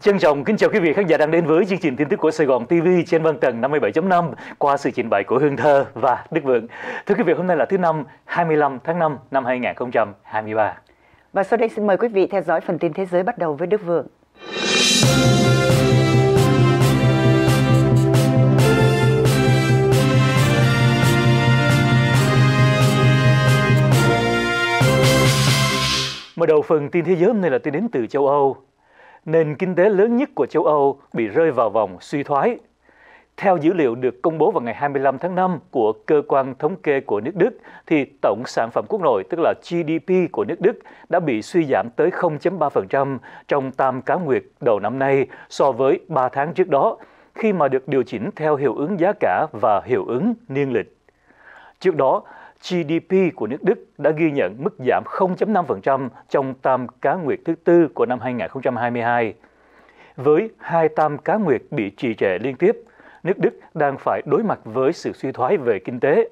Trân trọng kính chào quý vị khán giả đang đến với chương trình tin tức của Sài Gòn TV trên văn tầng 57.5 qua sự trình bày của Hương Thơ và Đức Vượng. Thưa quý vị, hôm nay là thứ năm 25 tháng 5 năm 2023. Và sau đây xin mời quý vị theo dõi phần tin thế giới bắt đầu với Đức Vượng. Mở đầu phần tin thế giới hôm nay là tin đến từ châu Âu nền kinh tế lớn nhất của châu Âu bị rơi vào vòng suy thoái. Theo dữ liệu được công bố vào ngày 25 tháng 5 của cơ quan thống kê của nước Đức, thì tổng sản phẩm quốc nội, tức là GDP của nước Đức, đã bị suy giảm tới 0.3% trong tam cá nguyệt đầu năm nay so với 3 tháng trước đó, khi mà được điều chỉnh theo hiệu ứng giá cả và hiệu ứng niên lịch. Trước đó, GDP của nước Đức đã ghi nhận mức giảm 0.5% trong tam cá nguyệt thứ tư của năm 2022. Với hai tam cá nguyệt bị trì trệ liên tiếp, nước Đức đang phải đối mặt với sự suy thoái về kinh tế.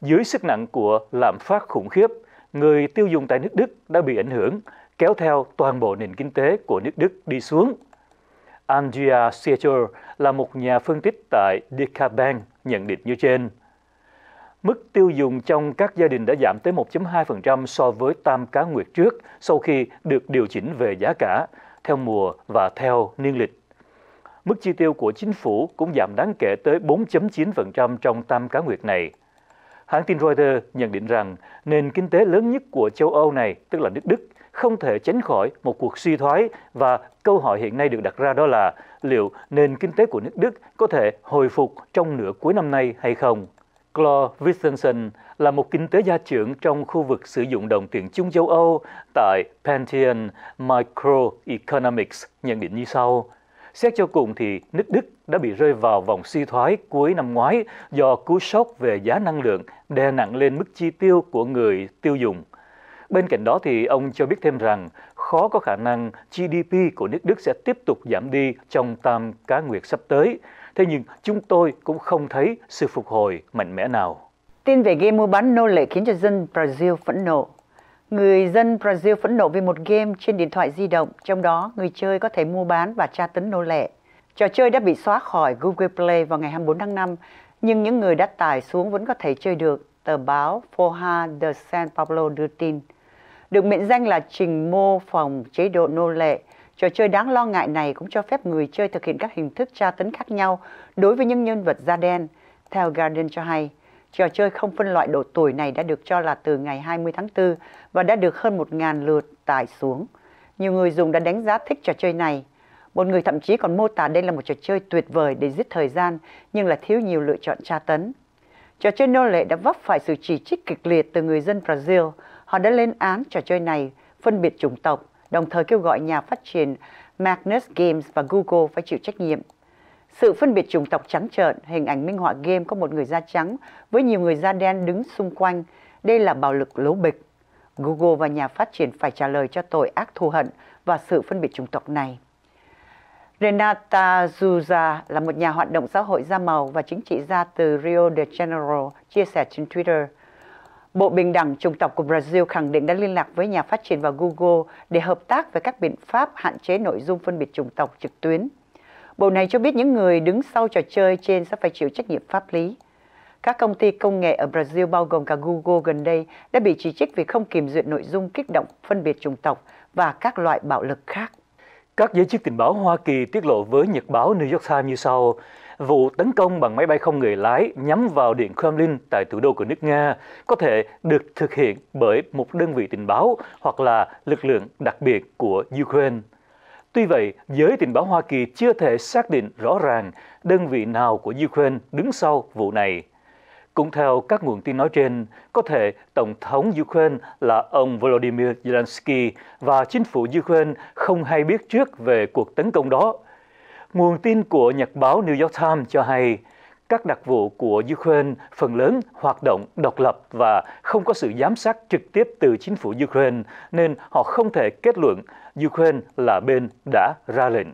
Dưới sức nặng của lạm phát khủng khiếp, người tiêu dùng tại nước Đức đã bị ảnh hưởng, kéo theo toàn bộ nền kinh tế của nước Đức đi xuống. Andrea Sieter là một nhà phân tích tại DekaBank nhận định như trên. Mức tiêu dùng trong các gia đình đã giảm tới 1.2% so với tam cá nguyệt trước sau khi được điều chỉnh về giá cả, theo mùa và theo niên lịch. Mức chi tiêu của chính phủ cũng giảm đáng kể tới 4.9% trong tam cá nguyệt này. Hãng tin Reuters nhận định rằng nền kinh tế lớn nhất của châu Âu này, tức là nước Đức, không thể tránh khỏi một cuộc suy thoái và câu hỏi hiện nay được đặt ra đó là liệu nền kinh tế của nước Đức có thể hồi phục trong nửa cuối năm nay hay không? Claude Christensen là một kinh tế gia trưởng trong khu vực sử dụng đồng tiền chung châu Âu tại Pantheon Microeconomics nhận định như sau. Xét cho cùng thì nước Đức đã bị rơi vào vòng suy thoái cuối năm ngoái do cú sốc về giá năng lượng đè nặng lên mức chi tiêu của người tiêu dùng. Bên cạnh đó thì ông cho biết thêm rằng khó có khả năng GDP của nước Đức sẽ tiếp tục giảm đi trong tam cá nguyệt sắp tới Thế nhưng chúng tôi cũng không thấy sự phục hồi mạnh mẽ nào. Tin về game mua bán nô lệ khiến cho dân Brazil phẫn nộ. Người dân Brazil phẫn nộ vì một game trên điện thoại di động, trong đó người chơi có thể mua bán và tra tấn nô lệ. Trò chơi đã bị xóa khỏi Google Play vào ngày 24 tháng 5, nhưng những người đã tải xuống vẫn có thể chơi được, tờ báo Folha de San Pablo đưa tin. Được mệnh danh là trình mô phòng chế độ nô lệ – Trò chơi đáng lo ngại này cũng cho phép người chơi thực hiện các hình thức tra tấn khác nhau đối với những nhân vật da đen. Theo Garden cho hay, trò chơi không phân loại độ tuổi này đã được cho là từ ngày 20 tháng 4 và đã được hơn 1.000 lượt tải xuống. Nhiều người dùng đã đánh giá thích trò chơi này. Một người thậm chí còn mô tả đây là một trò chơi tuyệt vời để giết thời gian nhưng là thiếu nhiều lựa chọn tra tấn. Trò chơi nô lệ đã vấp phải sự chỉ trích kịch liệt từ người dân Brazil. Họ đã lên án trò chơi này, phân biệt chủng tộc, đồng thời kêu gọi nhà phát triển Magnus Games và Google phải chịu trách nhiệm. Sự phân biệt chủng tộc trắng trợn, hình ảnh minh họa game có một người da trắng với nhiều người da đen đứng xung quanh, đây là bạo lực lố bịch. Google và nhà phát triển phải trả lời cho tội ác thù hận và sự phân biệt chủng tộc này. Renata Zuza là một nhà hoạt động xã hội da màu và chính trị gia từ Rio de Janeiro, chia sẻ trên Twitter – Bộ Bình đẳng chủng tộc của Brazil khẳng định đã liên lạc với nhà phát triển và Google để hợp tác về các biện pháp hạn chế nội dung phân biệt chủng tộc trực tuyến. Bộ này cho biết những người đứng sau trò chơi trên sẽ phải chịu trách nhiệm pháp lý. Các công ty công nghệ ở Brazil bao gồm cả Google gần đây đã bị chỉ trích vì không kiểm duyệt nội dung kích động phân biệt chủng tộc và các loại bạo lực khác. Các giới chức tình báo Hoa Kỳ tiết lộ với nhật báo New York Times như sau vụ tấn công bằng máy bay không người lái nhắm vào Điện Kremlin tại thủ đô của nước Nga có thể được thực hiện bởi một đơn vị tình báo hoặc là lực lượng đặc biệt của Ukraine. Tuy vậy, giới tình báo Hoa Kỳ chưa thể xác định rõ ràng đơn vị nào của Ukraine đứng sau vụ này. Cũng theo các nguồn tin nói trên, có thể Tổng thống Ukraine là ông Volodymyr Zelensky và chính phủ Ukraine không hay biết trước về cuộc tấn công đó Nguồn tin của nhật báo New York Times cho hay, các đặc vụ của Ukraine phần lớn hoạt động độc lập và không có sự giám sát trực tiếp từ chính phủ Ukraine, nên họ không thể kết luận Ukraine là bên đã ra lệnh.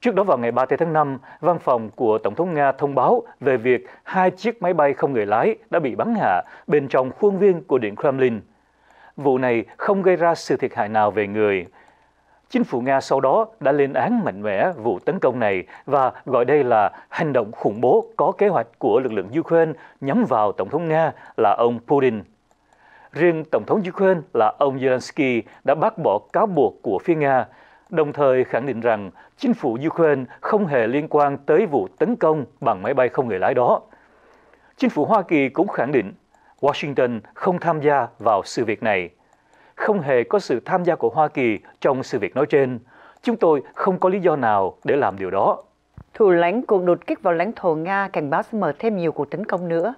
Trước đó vào ngày 3 tháng 5, văn phòng của Tổng thống Nga thông báo về việc hai chiếc máy bay không người lái đã bị bắn hạ bên trong khuôn viên của Điện Kremlin. Vụ này không gây ra sự thiệt hại nào về người, Chính phủ Nga sau đó đã lên án mạnh mẽ vụ tấn công này và gọi đây là hành động khủng bố có kế hoạch của lực lượng Ukraine nhắm vào Tổng thống Nga là ông Putin. Riêng Tổng thống Ukraine là ông Zelensky đã bác bỏ cáo buộc của phía Nga, đồng thời khẳng định rằng chính phủ Ukraine không hề liên quan tới vụ tấn công bằng máy bay không người lái đó. Chính phủ Hoa Kỳ cũng khẳng định Washington không tham gia vào sự việc này không hề có sự tham gia của Hoa Kỳ trong sự việc nói trên. Chúng tôi không có lý do nào để làm điều đó. Thủ lãnh cuộc đột kích vào lãnh thổ Nga cảnh báo sẽ mở thêm nhiều cuộc tấn công nữa.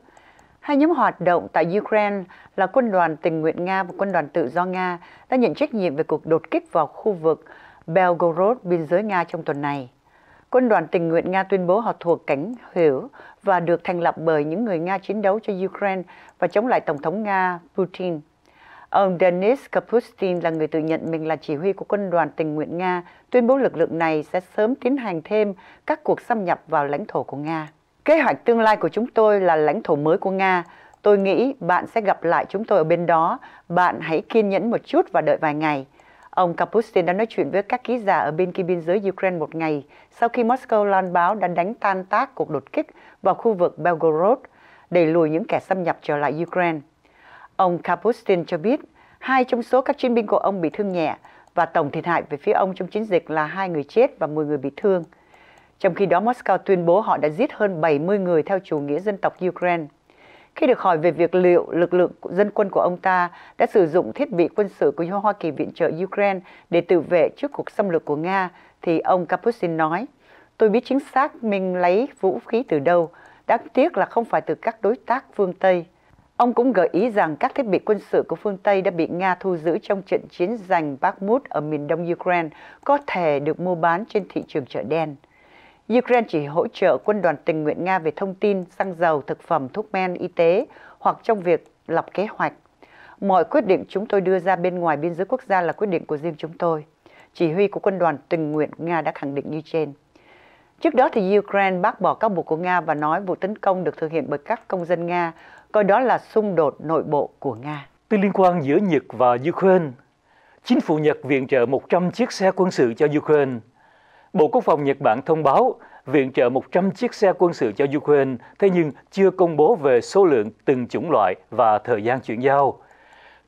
Hai nhóm hoạt động tại Ukraine là quân đoàn tình nguyện Nga và quân đoàn tự do Nga đã nhận trách nhiệm về cuộc đột kích vào khu vực Belgorod biên giới Nga trong tuần này. Quân đoàn tình nguyện Nga tuyên bố họ thuộc cánh hữu và được thành lập bởi những người Nga chiến đấu cho Ukraine và chống lại Tổng thống Nga Putin. Ông Denis Kapustin là người tự nhận mình là chỉ huy của quân đoàn tình nguyện Nga, tuyên bố lực lượng này sẽ sớm tiến hành thêm các cuộc xâm nhập vào lãnh thổ của Nga. Kế hoạch tương lai của chúng tôi là lãnh thổ mới của Nga. Tôi nghĩ bạn sẽ gặp lại chúng tôi ở bên đó. Bạn hãy kiên nhẫn một chút và đợi vài ngày. Ông Kapustin đã nói chuyện với các ký giả ở bên kia biên giới Ukraine một ngày sau khi Moscow loan báo đã đánh tan tác cuộc đột kích vào khu vực Belgorod, đẩy lùi những kẻ xâm nhập trở lại Ukraine. Ông Kapustin cho biết, hai trong số các chiến binh của ông bị thương nhẹ và tổng thiệt hại về phía ông trong chiến dịch là hai người chết và 10 người bị thương. Trong khi đó, Moscow tuyên bố họ đã giết hơn 70 người theo chủ nghĩa dân tộc Ukraine. Khi được hỏi về việc liệu lực lượng dân quân của ông ta đã sử dụng thiết bị quân sự của Hoa Kỳ viện trợ Ukraine để tự vệ trước cuộc xâm lược của Nga, thì ông Kapustin nói, Tôi biết chính xác mình lấy vũ khí từ đâu, đáng tiếc là không phải từ các đối tác phương Tây. Ông cũng gợi ý rằng các thiết bị quân sự của phương Tây đã bị Nga thu giữ trong trận chiến giành Bakhmut ở miền đông Ukraine có thể được mua bán trên thị trường chợ đen. Ukraine chỉ hỗ trợ quân đoàn tình nguyện Nga về thông tin, xăng dầu, thực phẩm, thuốc men, y tế hoặc trong việc lập kế hoạch. Mọi quyết định chúng tôi đưa ra bên ngoài biên giới quốc gia là quyết định của riêng chúng tôi. Chỉ huy của quân đoàn tình nguyện Nga đã khẳng định như trên. Trước đó thì Ukraine bác bỏ cáo buộc của Nga và nói vụ tấn công được thực hiện bởi các công dân Nga coi đó là xung đột nội bộ của Nga. Từ liên quan giữa Nhật và Ukraine, chính phủ Nhật viện trợ 100 chiếc xe quân sự cho Ukraine. Bộ Quốc phòng Nhật Bản thông báo viện trợ 100 chiếc xe quân sự cho Ukraine, thế nhưng chưa công bố về số lượng từng chủng loại và thời gian chuyển giao.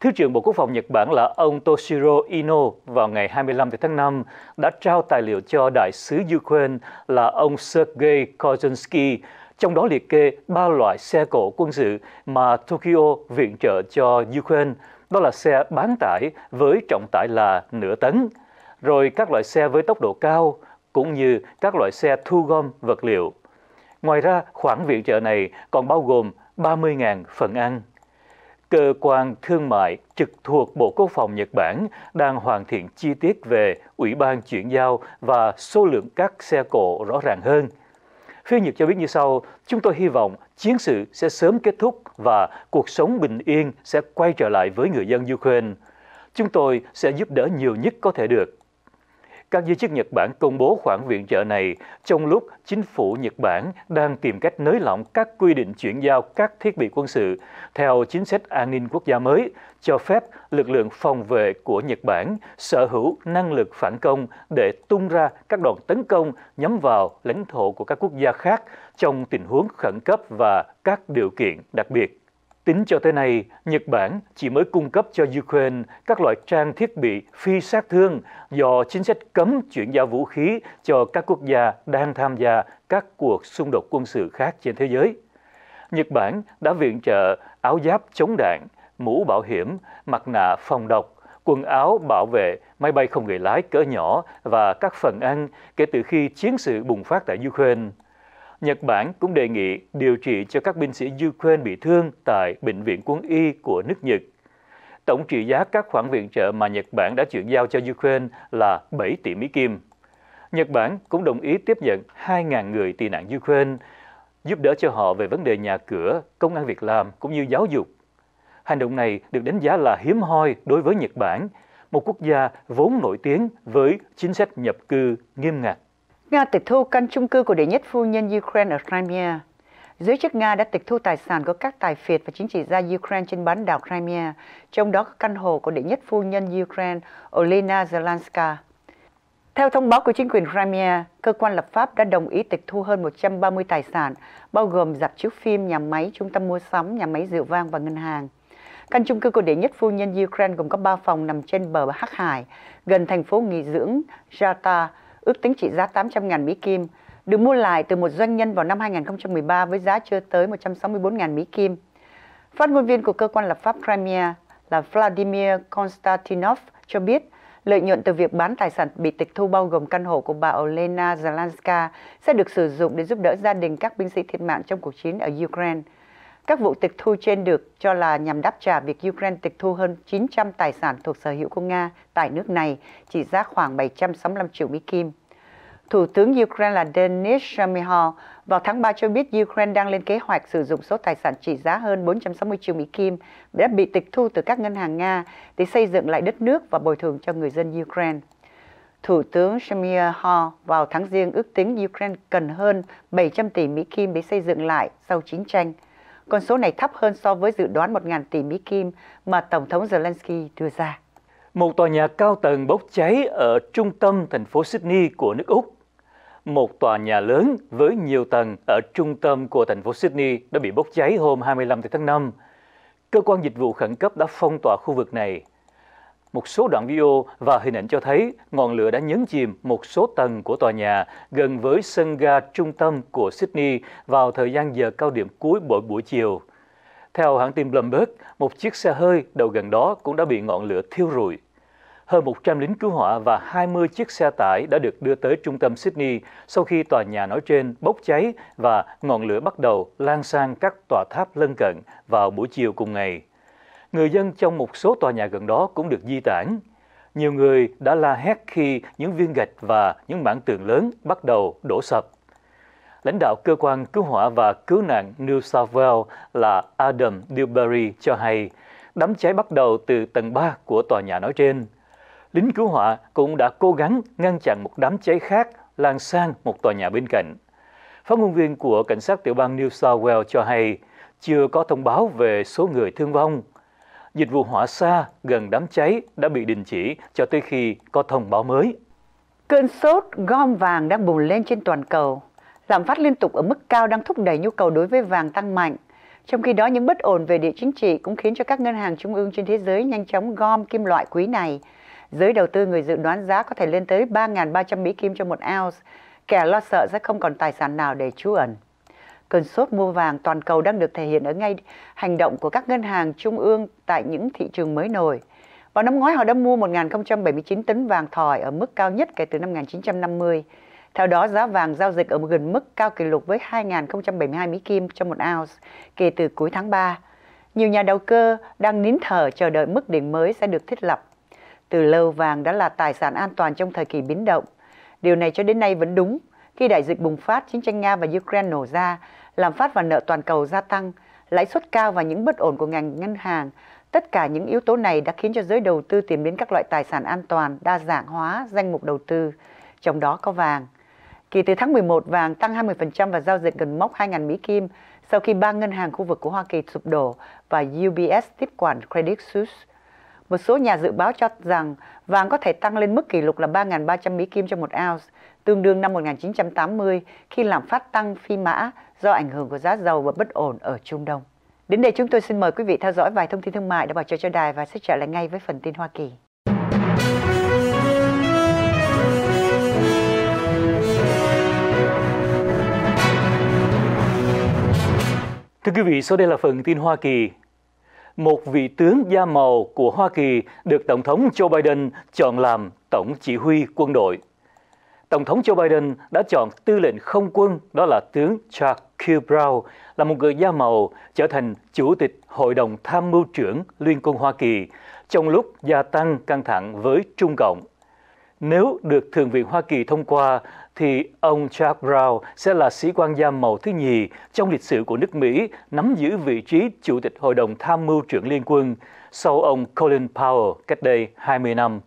Thứ trưởng Bộ Quốc phòng Nhật Bản là ông Toshiro Ino vào ngày 25 tháng 5 đã trao tài liệu cho đại sứ Ukraine là ông Sergei Kozinski trong đó liệt kê ba loại xe cộ quân sự mà Tokyo viện trợ cho Ukraine, đó là xe bán tải với trọng tải là nửa tấn, rồi các loại xe với tốc độ cao, cũng như các loại xe thu gom vật liệu. Ngoài ra, khoản viện trợ này còn bao gồm 30.000 phần ăn. Cơ quan thương mại trực thuộc Bộ Quốc phòng Nhật Bản đang hoàn thiện chi tiết về ủy ban chuyển giao và số lượng các xe cộ rõ ràng hơn – Phiên Nhật cho biết như sau, chúng tôi hy vọng chiến sự sẽ sớm kết thúc và cuộc sống bình yên sẽ quay trở lại với người dân Ukraine. Chúng tôi sẽ giúp đỡ nhiều nhất có thể được. Các giới chức Nhật Bản công bố khoản viện trợ này trong lúc chính phủ Nhật Bản đang tìm cách nới lỏng các quy định chuyển giao các thiết bị quân sự theo chính sách an ninh quốc gia mới cho phép lực lượng phòng vệ của Nhật Bản sở hữu năng lực phản công để tung ra các đòn tấn công nhắm vào lãnh thổ của các quốc gia khác trong tình huống khẩn cấp và các điều kiện đặc biệt. Tính cho tới nay, Nhật Bản chỉ mới cung cấp cho Ukraine các loại trang thiết bị phi sát thương do chính sách cấm chuyển giao vũ khí cho các quốc gia đang tham gia các cuộc xung đột quân sự khác trên thế giới. Nhật Bản đã viện trợ áo giáp chống đạn, mũ bảo hiểm, mặt nạ phòng độc, quần áo bảo vệ, máy bay không người lái cỡ nhỏ và các phần ăn kể từ khi chiến sự bùng phát tại Ukraine. Nhật Bản cũng đề nghị điều trị cho các binh sĩ Ukraine bị thương tại Bệnh viện quân y của nước Nhật. Tổng trị giá các khoản viện trợ mà Nhật Bản đã chuyển giao cho Ukraine là 7 tỷ Mỹ Kim. Nhật Bản cũng đồng ý tiếp nhận 2.000 người tị nạn Ukraine, giúp đỡ cho họ về vấn đề nhà cửa, công an việc làm cũng như giáo dục Hành động này được đánh giá là hiếm hoi đối với Nhật Bản, một quốc gia vốn nổi tiếng với chính sách nhập cư nghiêm ngặt. Nga tịch thu căn chung cư của đệ nhất phu nhân Ukraine ở Crimea. Giới chức Nga đã tịch thu tài sản của các tài phiệt và chính trị gia Ukraine trên bán đảo Crimea, trong đó có căn hộ của đệ nhất phu nhân Ukraine Olena Zelenska. Theo thông báo của chính quyền Crimea, cơ quan lập pháp đã đồng ý tịch thu hơn 130 tài sản, bao gồm dạp chiếu phim, nhà máy, trung tâm mua sắm, nhà máy rượu vang và ngân hàng. Căn chung cư cổ điển nhất phu nhân Ukraine gồm có 3 phòng nằm trên bờ Hắc Hải, gần thành phố nghỉ dưỡng Jata, ước tính trị giá 800.000 Mỹ Kim, được mua lại từ một doanh nhân vào năm 2013 với giá chưa tới 164.000 Mỹ Kim. Phát ngôn viên của cơ quan lập pháp Crimea là Vladimir Konstantinov cho biết lợi nhuận từ việc bán tài sản bị tịch thu bao gồm căn hộ của bà Olena Zelenska sẽ được sử dụng để giúp đỡ gia đình các binh sĩ thiệt mạng trong cuộc chiến ở Ukraine. Các vụ tịch thu trên được cho là nhằm đáp trả việc Ukraine tịch thu hơn 900 tài sản thuộc sở hữu của Nga tại nước này, trị giá khoảng 765 triệu Mỹ Kim. Thủ tướng Ukraine là Denis Shmyhal vào tháng 3 cho biết Ukraine đang lên kế hoạch sử dụng số tài sản trị giá hơn 460 triệu Mỹ Kim đã bị tịch thu từ các ngân hàng Nga để xây dựng lại đất nước và bồi thường cho người dân Ukraine. Thủ tướng Shmyhal vào tháng riêng ước tính Ukraine cần hơn 700 tỷ Mỹ Kim để xây dựng lại sau chiến tranh – con số này thấp hơn so với dự đoán 1.000 tỷ Mỹ Kim mà Tổng thống Zelensky đưa ra. Một tòa nhà cao tầng bốc cháy ở trung tâm thành phố Sydney của nước Úc. Một tòa nhà lớn với nhiều tầng ở trung tâm của thành phố Sydney đã bị bốc cháy hôm 25 tháng 5. Cơ quan dịch vụ khẩn cấp đã phong tỏa khu vực này một số đoạn video và hình ảnh cho thấy ngọn lửa đã nhấn chìm một số tầng của tòa nhà gần với sân ga trung tâm của Sydney vào thời gian giờ cao điểm cuối buổi buổi chiều. Theo hãng tin Bloomberg, một chiếc xe hơi đầu gần đó cũng đã bị ngọn lửa thiêu rụi. Hơn 100 lính cứu hỏa và 20 chiếc xe tải đã được đưa tới trung tâm Sydney sau khi tòa nhà nói trên bốc cháy và ngọn lửa bắt đầu lan sang các tòa tháp lân cận vào buổi chiều cùng ngày. Người dân trong một số tòa nhà gần đó cũng được di tản. Nhiều người đã la hét khi những viên gạch và những mảng tường lớn bắt đầu đổ sập. Lãnh đạo cơ quan cứu hỏa và cứu nạn New South Wales là Adam Dewberry cho hay đám cháy bắt đầu từ tầng 3 của tòa nhà nói trên. Lính cứu hỏa cũng đã cố gắng ngăn chặn một đám cháy khác lan sang một tòa nhà bên cạnh. Phát ngôn viên của cảnh sát tiểu bang New South Wales cho hay chưa có thông báo về số người thương vong dịch vụ hỏa xa gần đám cháy đã bị đình chỉ cho tới khi có thông báo mới. Cơn sốt gom vàng đang bùng lên trên toàn cầu. Lạm phát liên tục ở mức cao đang thúc đẩy nhu cầu đối với vàng tăng mạnh. Trong khi đó, những bất ổn về địa chính trị cũng khiến cho các ngân hàng trung ương trên thế giới nhanh chóng gom kim loại quý này. Giới đầu tư người dự đoán giá có thể lên tới 3.300 Mỹ Kim cho một ounce. Kẻ lo sợ sẽ không còn tài sản nào để trú ẩn. Cơn sốt mua vàng toàn cầu đang được thể hiện ở ngay hành động của các ngân hàng trung ương tại những thị trường mới nổi. Vào năm ngoái, họ đã mua 1.079 tấn vàng thỏi ở mức cao nhất kể từ năm 1950. Theo đó, giá vàng giao dịch ở gần mức cao kỷ lục với 2.072 Mỹ Kim cho một ounce kể từ cuối tháng 3. Nhiều nhà đầu cơ đang nín thở chờ đợi mức đỉnh mới sẽ được thiết lập. Từ lâu, vàng đã là tài sản an toàn trong thời kỳ biến động. Điều này cho đến nay vẫn đúng, khi đại dịch bùng phát, chiến tranh Nga và Ukraine nổ ra, làm phát và nợ toàn cầu gia tăng, lãi suất cao và những bất ổn của ngành ngân hàng, tất cả những yếu tố này đã khiến cho giới đầu tư tìm đến các loại tài sản an toàn, đa dạng hóa danh mục đầu tư, trong đó có vàng. Kỳ từ tháng 11, vàng tăng 20% và giao dịch gần mốc 2.000 Mỹ Kim sau khi ba ngân hàng khu vực của Hoa Kỳ sụp đổ và UBS tiếp quản Credit Suisse. Một số nhà dự báo cho rằng vàng có thể tăng lên mức kỷ lục là 3.300 Mỹ Kim cho một ounce, tương đương năm 1980 khi làm phát tăng phi mã do ảnh hưởng của giá dầu và bất ổn ở Trung Đông. Đến đây chúng tôi xin mời quý vị theo dõi vài thông tin thương mại đã bảo trợ cho đài và sẽ trở lại ngay với phần tin Hoa Kỳ. Thưa quý vị, sau đây là phần tin Hoa Kỳ. Một vị tướng da màu của Hoa Kỳ được Tổng thống Joe Biden chọn làm Tổng chỉ huy quân đội. Tổng thống Joe Biden đã chọn tư lệnh không quân đó là tướng Chuck Q. Brown là một người da màu trở thành chủ tịch Hội đồng Tham mưu trưởng Liên quân Hoa Kỳ trong lúc gia tăng căng thẳng với Trung Cộng. Nếu được Thượng viện Hoa Kỳ thông qua, thì ông Chuck Brown sẽ là sĩ quan da màu thứ nhì trong lịch sử của nước Mỹ nắm giữ vị trí Chủ tịch Hội đồng Tham mưu trưởng Liên quân sau ông Colin Powell cách đây 20 năm.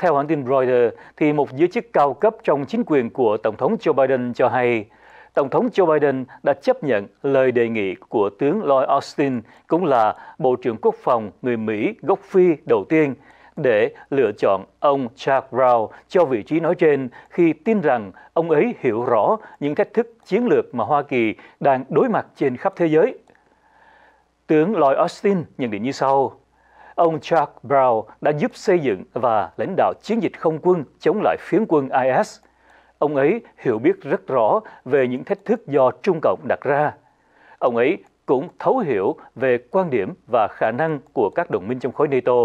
Theo hãng tin Reuters, thì một giới chức cao cấp trong chính quyền của Tổng thống Joe Biden cho hay, Tổng thống Joe Biden đã chấp nhận lời đề nghị của tướng Lloyd Austin, cũng là Bộ trưởng Quốc phòng người Mỹ gốc Phi đầu tiên, để lựa chọn ông Chuck Brown cho vị trí nói trên khi tin rằng ông ấy hiểu rõ những thách thức chiến lược mà Hoa Kỳ đang đối mặt trên khắp thế giới. Tướng Lloyd Austin nhận định như sau. Ông Chuck Brown đã giúp xây dựng và lãnh đạo chiến dịch không quân chống lại phiến quân IS. Ông ấy hiểu biết rất rõ về những thách thức do Trung Cộng đặt ra. Ông ấy cũng thấu hiểu về quan điểm và khả năng của các đồng minh trong khối NATO.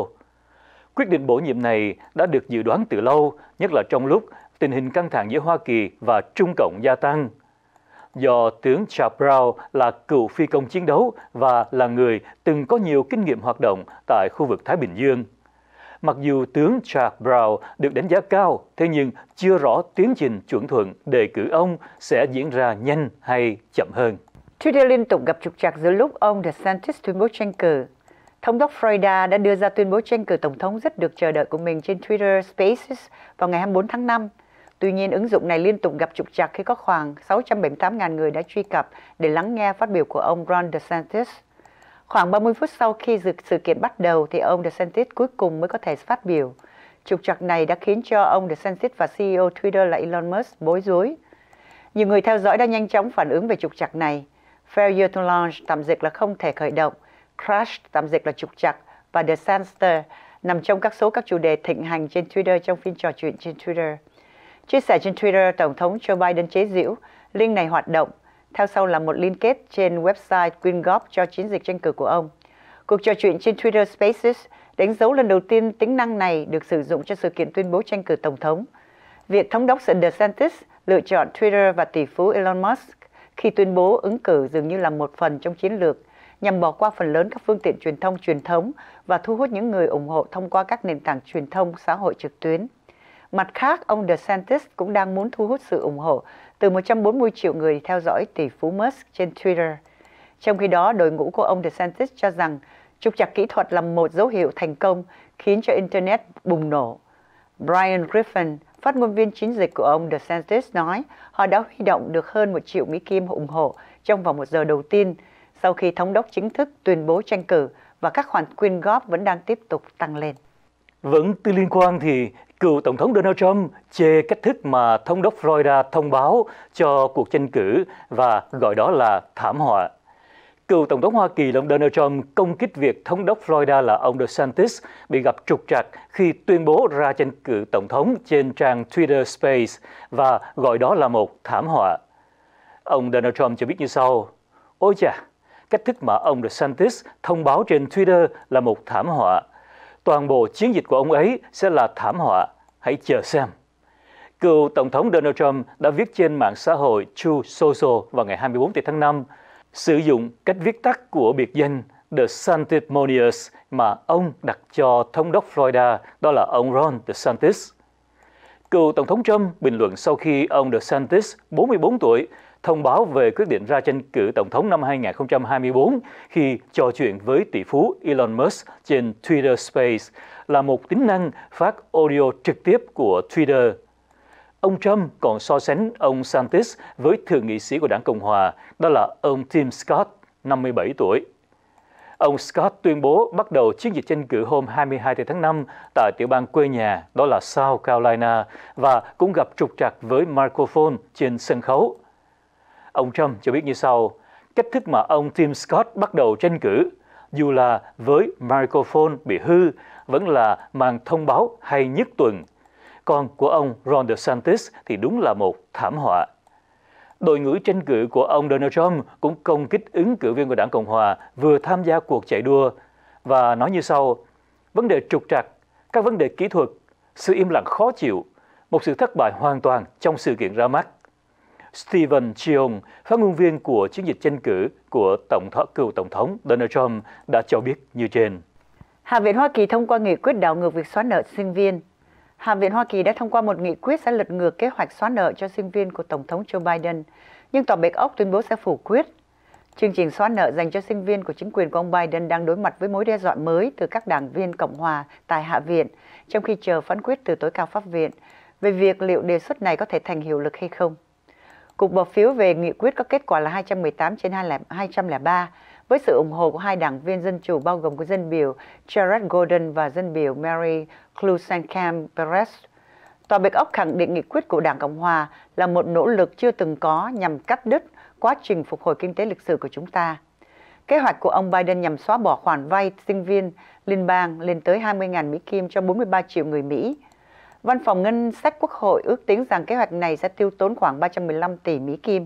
Quyết định bổ nhiệm này đã được dự đoán từ lâu, nhất là trong lúc tình hình căng thẳng giữa Hoa Kỳ và Trung Cộng gia tăng do tướng Charles Brown là cựu phi công chiến đấu và là người từng có nhiều kinh nghiệm hoạt động tại khu vực Thái Bình Dương. Mặc dù tướng Charles Brown được đánh giá cao, thế nhưng chưa rõ tiến trình chuẩn thuận đề cử ông sẽ diễn ra nhanh hay chậm hơn. Twitter liên tục gặp trục trặc giữa lúc ông DeSantis tuyên bố tranh cử. Thống đốc Florida đã đưa ra tuyên bố tranh cử tổng thống rất được chờ đợi của mình trên Twitter Spaces vào ngày 24 tháng 5. Tuy nhiên, ứng dụng này liên tục gặp trục trặc khi có khoảng 678.000 người đã truy cập để lắng nghe phát biểu của ông Ron DeSantis. Khoảng 30 phút sau khi sự kiện bắt đầu thì ông DeSantis cuối cùng mới có thể phát biểu. Trục trặc này đã khiến cho ông DeSantis và CEO Twitter là Elon Musk bối rối. Nhiều người theo dõi đã nhanh chóng phản ứng về trục trặc này. Failure to launch tạm dịch là không thể khởi động, crash tạm dịch là trục trặc và disaster nằm trong các số các chủ đề thịnh hành trên Twitter trong phiên trò chuyện trên Twitter. Chia sẻ trên Twitter, Tổng thống Joe Biden chế giễu, link này hoạt động. Theo sau là một liên kết trên website quyên góp cho chiến dịch tranh cử của ông. Cuộc trò chuyện trên Twitter Spaces đánh dấu lần đầu tiên tính năng này được sử dụng cho sự kiện tuyên bố tranh cử Tổng thống. Việc thống đốc DeSantis lựa chọn Twitter và tỷ phú Elon Musk khi tuyên bố ứng cử dường như là một phần trong chiến lược nhằm bỏ qua phần lớn các phương tiện truyền thông truyền thống và thu hút những người ủng hộ thông qua các nền tảng truyền thông xã hội trực tuyến. Mặt khác, ông DeSantis cũng đang muốn thu hút sự ủng hộ từ 140 triệu người theo dõi tỷ phú Musk trên Twitter. Trong khi đó, đội ngũ của ông DeSantis cho rằng trục trặc kỹ thuật là một dấu hiệu thành công khiến cho Internet bùng nổ. Brian Griffin, phát ngôn viên chính dịch của ông DeSantis nói họ đã huy động được hơn một triệu Mỹ Kim ủng hộ trong vòng một giờ đầu tiên sau khi thống đốc chính thức tuyên bố tranh cử và các khoản quyên góp vẫn đang tiếp tục tăng lên. Vẫn tư liên quan thì cựu Tổng thống Donald Trump chê cách thức mà Thống đốc Florida thông báo cho cuộc tranh cử và gọi đó là thảm họa. Cựu Tổng thống Hoa Kỳ là ông Donald Trump công kích việc Thống đốc Florida là ông DeSantis bị gặp trục trặc khi tuyên bố ra tranh cử Tổng thống trên trang Twitter Space và gọi đó là một thảm họa. Ông Donald Trump cho biết như sau, Ôi chà, cách thức mà ông DeSantis thông báo trên Twitter là một thảm họa toàn bộ chiến dịch của ông ấy sẽ là thảm họa. Hãy chờ xem. Cựu Tổng thống Donald Trump đã viết trên mạng xã hội True Social vào ngày 24 tháng 5, sử dụng cách viết tắt của biệt danh The Sanctimonious mà ông đặt cho thống đốc Florida, đó là ông Ron DeSantis. Cựu Tổng thống Trump bình luận sau khi ông DeSantis, 44 tuổi, thông báo về quyết định ra tranh cử tổng thống năm 2024 khi trò chuyện với tỷ phú Elon Musk trên Twitter Space là một tính năng phát audio trực tiếp của Twitter. Ông Trump còn so sánh ông Santis với thượng nghị sĩ của đảng Cộng Hòa, đó là ông Tim Scott, 57 tuổi. Ông Scott tuyên bố bắt đầu chiến dịch tranh cử hôm 22 tháng 5 tại tiểu bang quê nhà, đó là South Carolina, và cũng gặp trục trặc với microphone trên sân khấu. Ông Trump cho biết như sau, cách thức mà ông Tim Scott bắt đầu tranh cử, dù là với microphone bị hư, vẫn là màn thông báo hay nhất tuần. Còn của ông Ron DeSantis thì đúng là một thảm họa. Đội ngũ tranh cử của ông Donald Trump cũng công kích ứng cử viên của đảng Cộng Hòa vừa tham gia cuộc chạy đua và nói như sau, vấn đề trục trặc, các vấn đề kỹ thuật, sự im lặng khó chịu, một sự thất bại hoàn toàn trong sự kiện ra mắt. Stephen Cheung, phát ngôn viên của chiến dịch tranh cử của Tổng thống cựu Tổng thống Donald Trump đã cho biết như trên. Hạ viện Hoa Kỳ thông qua nghị quyết đảo ngược việc xóa nợ sinh viên. Hạ viện Hoa Kỳ đã thông qua một nghị quyết sẽ lật ngược kế hoạch xóa nợ cho sinh viên của Tổng thống Joe Biden, nhưng Tòa Bạch Ốc tuyên bố sẽ phủ quyết. Chương trình xóa nợ dành cho sinh viên của chính quyền của ông Biden đang đối mặt với mối đe dọa mới từ các đảng viên Cộng hòa tại Hạ viện, trong khi chờ phán quyết từ tối cao pháp viện về việc liệu đề xuất này có thể thành hiệu lực hay không. Cuộc bỏ phiếu về nghị quyết có kết quả là 218 trên 203 với sự ủng hộ của hai đảng viên Dân Chủ bao gồm của dân biểu Jared Gordon và dân biểu Mary Klusenkamp Perez. Tòa Bạch Ốc khẳng định nghị quyết của Đảng Cộng Hòa là một nỗ lực chưa từng có nhằm cắt đứt quá trình phục hồi kinh tế lịch sử của chúng ta. Kế hoạch của ông Biden nhằm xóa bỏ khoản vay sinh viên liên bang lên tới 20.000 Mỹ Kim cho 43 triệu người Mỹ – Văn phòng Ngân sách Quốc hội ước tính rằng kế hoạch này sẽ tiêu tốn khoảng 315 tỷ Mỹ Kim.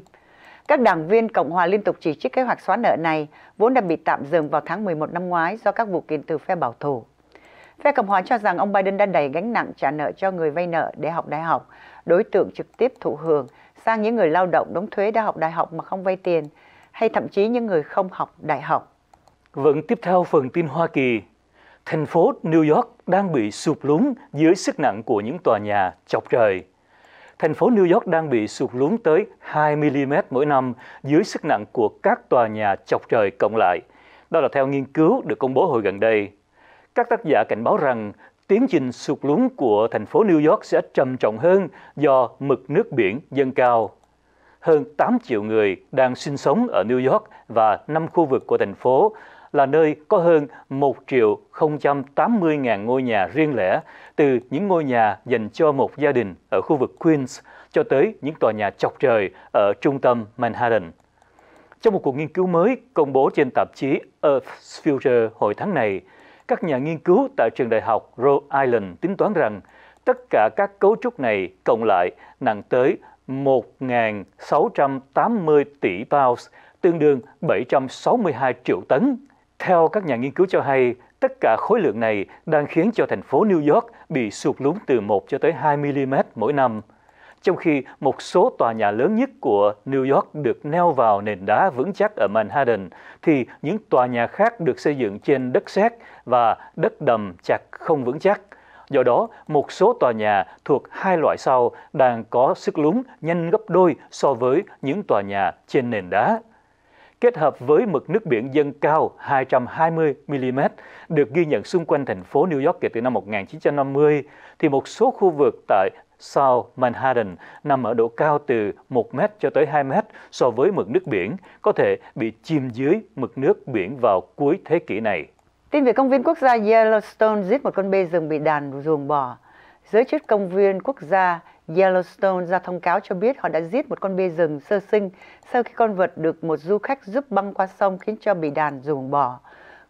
Các đảng viên Cộng hòa liên tục chỉ trích kế hoạch xóa nợ này, vốn đã bị tạm dừng vào tháng 11 năm ngoái do các vụ kiện từ phe bảo thủ. Phe Cộng hòa cho rằng ông Biden đã đẩy gánh nặng trả nợ cho người vay nợ để học đại học, đối tượng trực tiếp thụ hưởng sang những người lao động đóng thuế đã học đại học mà không vay tiền, hay thậm chí những người không học đại học. Vẫn vâng, tiếp theo phần tin Hoa Kỳ, thành phố New York đang bị sụp lún dưới sức nặng của những tòa nhà chọc trời. Thành phố New York đang bị sụp lún tới 2mm mỗi năm dưới sức nặng của các tòa nhà chọc trời cộng lại. Đó là theo nghiên cứu được công bố hồi gần đây. Các tác giả cảnh báo rằng tiến trình sụt lún của thành phố New York sẽ trầm trọng hơn do mực nước biển dâng cao. Hơn 8 triệu người đang sinh sống ở New York và 5 khu vực của thành phố là nơi có hơn 1 triệu 080 ngàn ngôi nhà riêng lẻ, từ những ngôi nhà dành cho một gia đình ở khu vực Queens cho tới những tòa nhà chọc trời ở trung tâm Manhattan. Trong một cuộc nghiên cứu mới công bố trên tạp chí Earth's Future hồi tháng này, các nhà nghiên cứu tại trường đại học Rhode Island tính toán rằng tất cả các cấu trúc này cộng lại nặng tới 1.680 tỷ pounds, tương đương 762 triệu tấn theo các nhà nghiên cứu cho hay, tất cả khối lượng này đang khiến cho thành phố New York bị sụt lún từ 1 cho tới 2 mm mỗi năm, trong khi một số tòa nhà lớn nhất của New York được neo vào nền đá vững chắc ở Manhattan, thì những tòa nhà khác được xây dựng trên đất sét và đất đầm chặt không vững chắc. Do đó, một số tòa nhà thuộc hai loại sau đang có sức lún nhanh gấp đôi so với những tòa nhà trên nền đá kết hợp với mực nước biển dâng cao 220 mm được ghi nhận xung quanh thành phố New York kể từ năm 1950, thì một số khu vực tại South Manhattan nằm ở độ cao từ 1 m cho tới 2 m so với mực nước biển, có thể bị chìm dưới mực nước biển vào cuối thế kỷ này. Tin về công viên quốc gia Yellowstone giết một con bê rừng bị đàn ruồng bỏ. Giới chức công viên quốc gia Yellowstone ra thông cáo cho biết họ đã giết một con bê rừng sơ sinh sau khi con vật được một du khách giúp băng qua sông khiến cho bị đàn ruồng bỏ.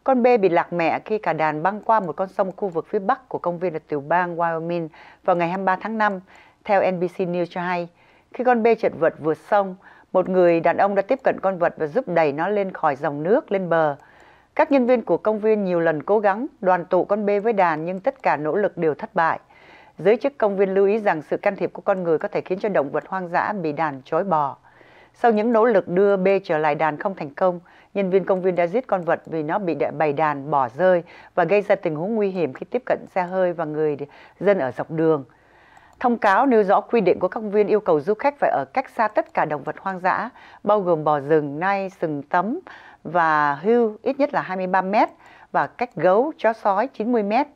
Con bê bị lạc mẹ khi cả đàn băng qua một con sông khu vực phía bắc của công viên ở tiểu bang Wyoming vào ngày 23 tháng 5, theo NBC News cho hay. Khi con bê chật vật vượt sông, một người đàn ông đã tiếp cận con vật và giúp đẩy nó lên khỏi dòng nước lên bờ. Các nhân viên của công viên nhiều lần cố gắng đoàn tụ con bê với đàn nhưng tất cả nỗ lực đều thất bại. Giới chức công viên lưu ý rằng sự can thiệp của con người có thể khiến cho động vật hoang dã bị đàn chối bò. Sau những nỗ lực đưa bê trở lại đàn không thành công, nhân viên công viên đã giết con vật vì nó bị đệ bày đàn bỏ rơi và gây ra tình huống nguy hiểm khi tiếp cận xe hơi và người dân ở dọc đường. Thông cáo nêu rõ quy định của công viên yêu cầu du khách phải ở cách xa tất cả động vật hoang dã, bao gồm bò rừng, nai, sừng tấm và hưu ít nhất là 23 mét và cách gấu, chó sói 90 mét.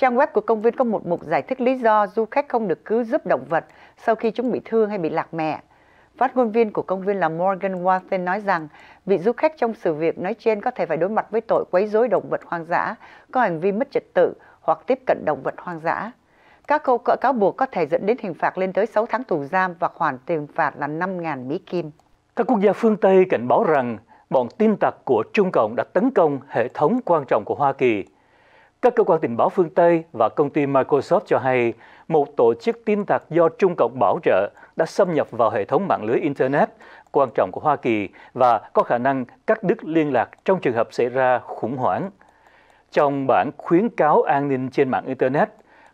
Trang web của công viên có một mục giải thích lý do du khách không được cứu giúp động vật sau khi chúng bị thương hay bị lạc mẹ. Phát ngôn viên của công viên là Morgan Wathen nói rằng vị du khách trong sự việc nói trên có thể phải đối mặt với tội quấy rối động vật hoang dã, có hành vi mất trật tự hoặc tiếp cận động vật hoang dã. Các câu cỡ cáo buộc có thể dẫn đến hình phạt lên tới 6 tháng tù giam và khoản tiền phạt là 5.000 Mỹ Kim. Các quốc gia phương Tây cảnh báo rằng bọn tin tặc của Trung Cộng đã tấn công hệ thống quan trọng của Hoa Kỳ – các cơ quan tình báo phương Tây và công ty Microsoft cho hay một tổ chức tin tặc do Trung Cộng bảo trợ đã xâm nhập vào hệ thống mạng lưới Internet quan trọng của Hoa Kỳ và có khả năng cắt đứt liên lạc trong trường hợp xảy ra khủng hoảng. Trong bản khuyến cáo an ninh trên mạng Internet,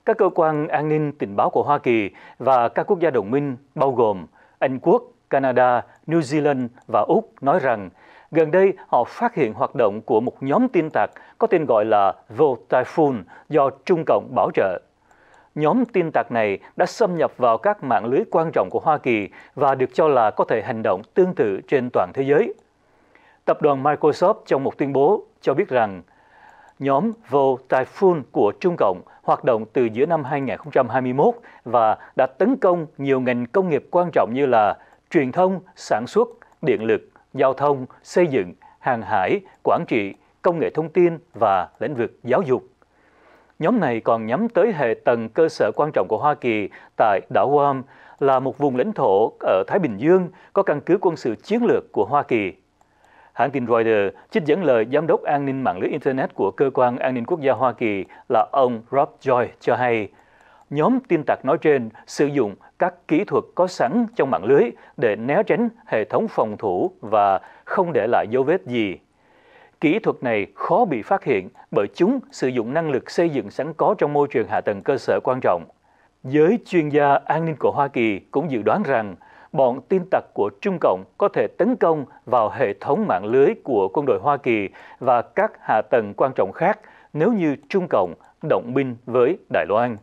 các cơ quan an ninh tình báo của Hoa Kỳ và các quốc gia đồng minh bao gồm Anh Quốc, Canada, New Zealand và Úc nói rằng gần đây họ phát hiện hoạt động của một nhóm tin tặc có tên gọi là Vô Typhoon do Trung Cộng bảo trợ. Nhóm tin tặc này đã xâm nhập vào các mạng lưới quan trọng của Hoa Kỳ và được cho là có thể hành động tương tự trên toàn thế giới. Tập đoàn Microsoft trong một tuyên bố cho biết rằng nhóm Vô Typhoon của Trung Cộng hoạt động từ giữa năm 2021 và đã tấn công nhiều ngành công nghiệp quan trọng như là truyền thông, sản xuất, điện lực, giao thông, xây dựng, hàng hải, quản trị, công nghệ thông tin và lĩnh vực giáo dục. Nhóm này còn nhắm tới hệ tầng cơ sở quan trọng của Hoa Kỳ tại đảo Guam là một vùng lãnh thổ ở Thái Bình Dương có căn cứ quân sự chiến lược của Hoa Kỳ. Hãng tin Reuters trích dẫn lời Giám đốc an ninh mạng lưới Internet của Cơ quan An ninh Quốc gia Hoa Kỳ là ông Rob Joy cho hay, nhóm tin tặc nói trên sử dụng các kỹ thuật có sẵn trong mạng lưới để né tránh hệ thống phòng thủ và không để lại dấu vết gì Kỹ thuật này khó bị phát hiện bởi chúng sử dụng năng lực xây dựng sẵn có trong môi trường hạ tầng cơ sở quan trọng. Giới chuyên gia an ninh của Hoa Kỳ cũng dự đoán rằng bọn tin tặc của Trung Cộng có thể tấn công vào hệ thống mạng lưới của quân đội Hoa Kỳ và các hạ tầng quan trọng khác nếu như Trung Cộng động binh với Đài Loan.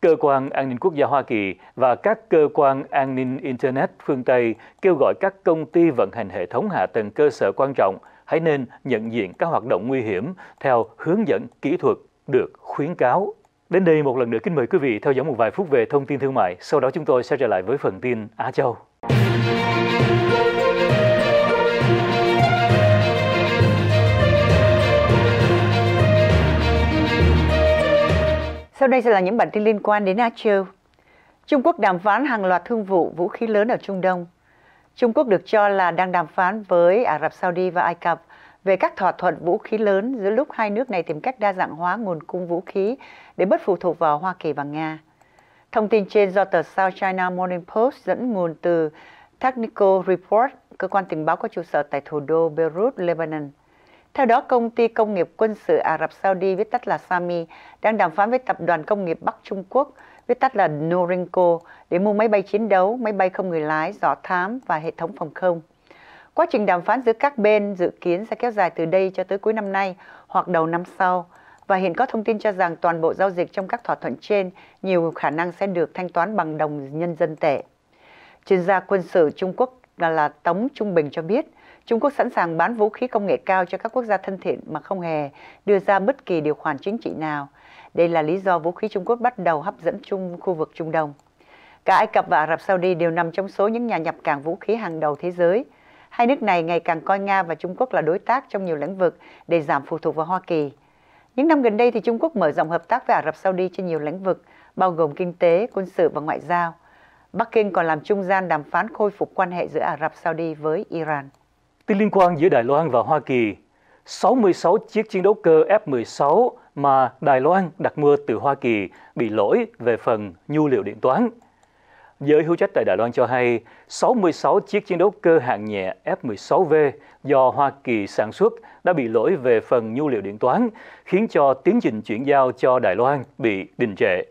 Cơ quan an ninh quốc gia Hoa Kỳ và các cơ quan an ninh Internet phương Tây kêu gọi các công ty vận hành hệ thống hạ tầng cơ sở quan trọng – hãy nên nhận diện các hoạt động nguy hiểm theo hướng dẫn kỹ thuật được khuyến cáo. Đến đây một lần nữa kính mời quý vị theo dõi một vài phút về thông tin thương mại, sau đó chúng tôi sẽ trở lại với phần tin Á Châu. Sau đây sẽ là những bản tin liên quan đến Á Châu. Trung Quốc đàm phán hàng loạt thương vụ vũ khí lớn ở Trung Đông. Trung Quốc được cho là đang đàm phán với Ả Rập Saudi và Ai Cập về các thỏa thuận vũ khí lớn giữa lúc hai nước này tìm cách đa dạng hóa nguồn cung vũ khí để bất phụ thuộc vào Hoa Kỳ và Nga. Thông tin trên do tờ South China Morning Post dẫn nguồn từ Technical Report, cơ quan tình báo có trụ sở tại thủ đô Beirut, Lebanon. Theo đó, công ty công nghiệp quân sự Ả Rập Saudi viết tắt là SAMI đang đàm phán với Tập đoàn Công nghiệp Bắc Trung Quốc – viết tắt là Norinco để mua máy bay chiến đấu, máy bay không người lái, giỏ thám và hệ thống phòng không. Quá trình đàm phán giữa các bên dự kiến sẽ kéo dài từ đây cho tới cuối năm nay hoặc đầu năm sau, và hiện có thông tin cho rằng toàn bộ giao dịch trong các thỏa thuận trên nhiều khả năng sẽ được thanh toán bằng đồng nhân dân tệ. Chuyên gia quân sự Trung Quốc là Tống Trung Bình cho biết, Trung Quốc sẵn sàng bán vũ khí công nghệ cao cho các quốc gia thân thiện mà không hề đưa ra bất kỳ điều khoản chính trị nào. Đây là lý do vũ khí Trung Quốc bắt đầu hấp dẫn chung khu vực Trung Đông. Cả Ai Cập và Ả Rập Saudi đều nằm trong số những nhà nhập cảng vũ khí hàng đầu thế giới. Hai nước này ngày càng coi Nga và Trung Quốc là đối tác trong nhiều lĩnh vực để giảm phụ thuộc vào Hoa Kỳ. Những năm gần đây thì Trung Quốc mở rộng hợp tác với Ả Rập Saudi trên nhiều lĩnh vực, bao gồm kinh tế, quân sự và ngoại giao. Bắc Kinh còn làm trung gian đàm phán khôi phục quan hệ giữa Ả Rập Saudi với Iran. Tin liên quan giữa Đài Loan và Hoa Kỳ 66 chiếc chiến đấu cơ F-16 mà Đài Loan đặt mua từ Hoa Kỳ bị lỗi về phần nhu liệu điện toán. Giới hữu trách tại Đài Loan cho hay 66 chiếc chiến đấu cơ hạng nhẹ F-16V do Hoa Kỳ sản xuất đã bị lỗi về phần nhu liệu điện toán, khiến cho tiến trình chuyển giao cho Đài Loan bị đình trệ.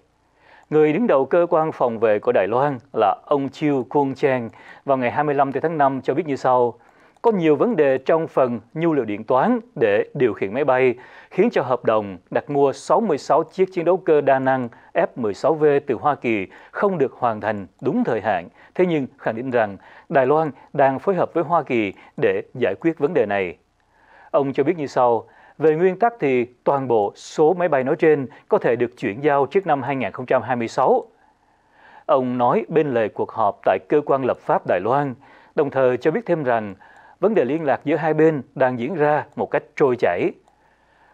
Người đứng đầu cơ quan phòng vệ của Đài Loan là ông Chiu Kuông Chang vào ngày 25 tháng 5 cho biết như sau có nhiều vấn đề trong phần nhu liệu điện toán để điều khiển máy bay, khiến cho hợp đồng đặt mua 66 chiếc chiến đấu cơ đa năng F-16V từ Hoa Kỳ không được hoàn thành đúng thời hạn. Thế nhưng khẳng định rằng Đài Loan đang phối hợp với Hoa Kỳ để giải quyết vấn đề này. Ông cho biết như sau, về nguyên tắc thì toàn bộ số máy bay nói trên có thể được chuyển giao trước năm 2026. Ông nói bên lề cuộc họp tại cơ quan lập pháp Đài Loan, đồng thời cho biết thêm rằng vấn đề liên lạc giữa hai bên đang diễn ra một cách trôi chảy.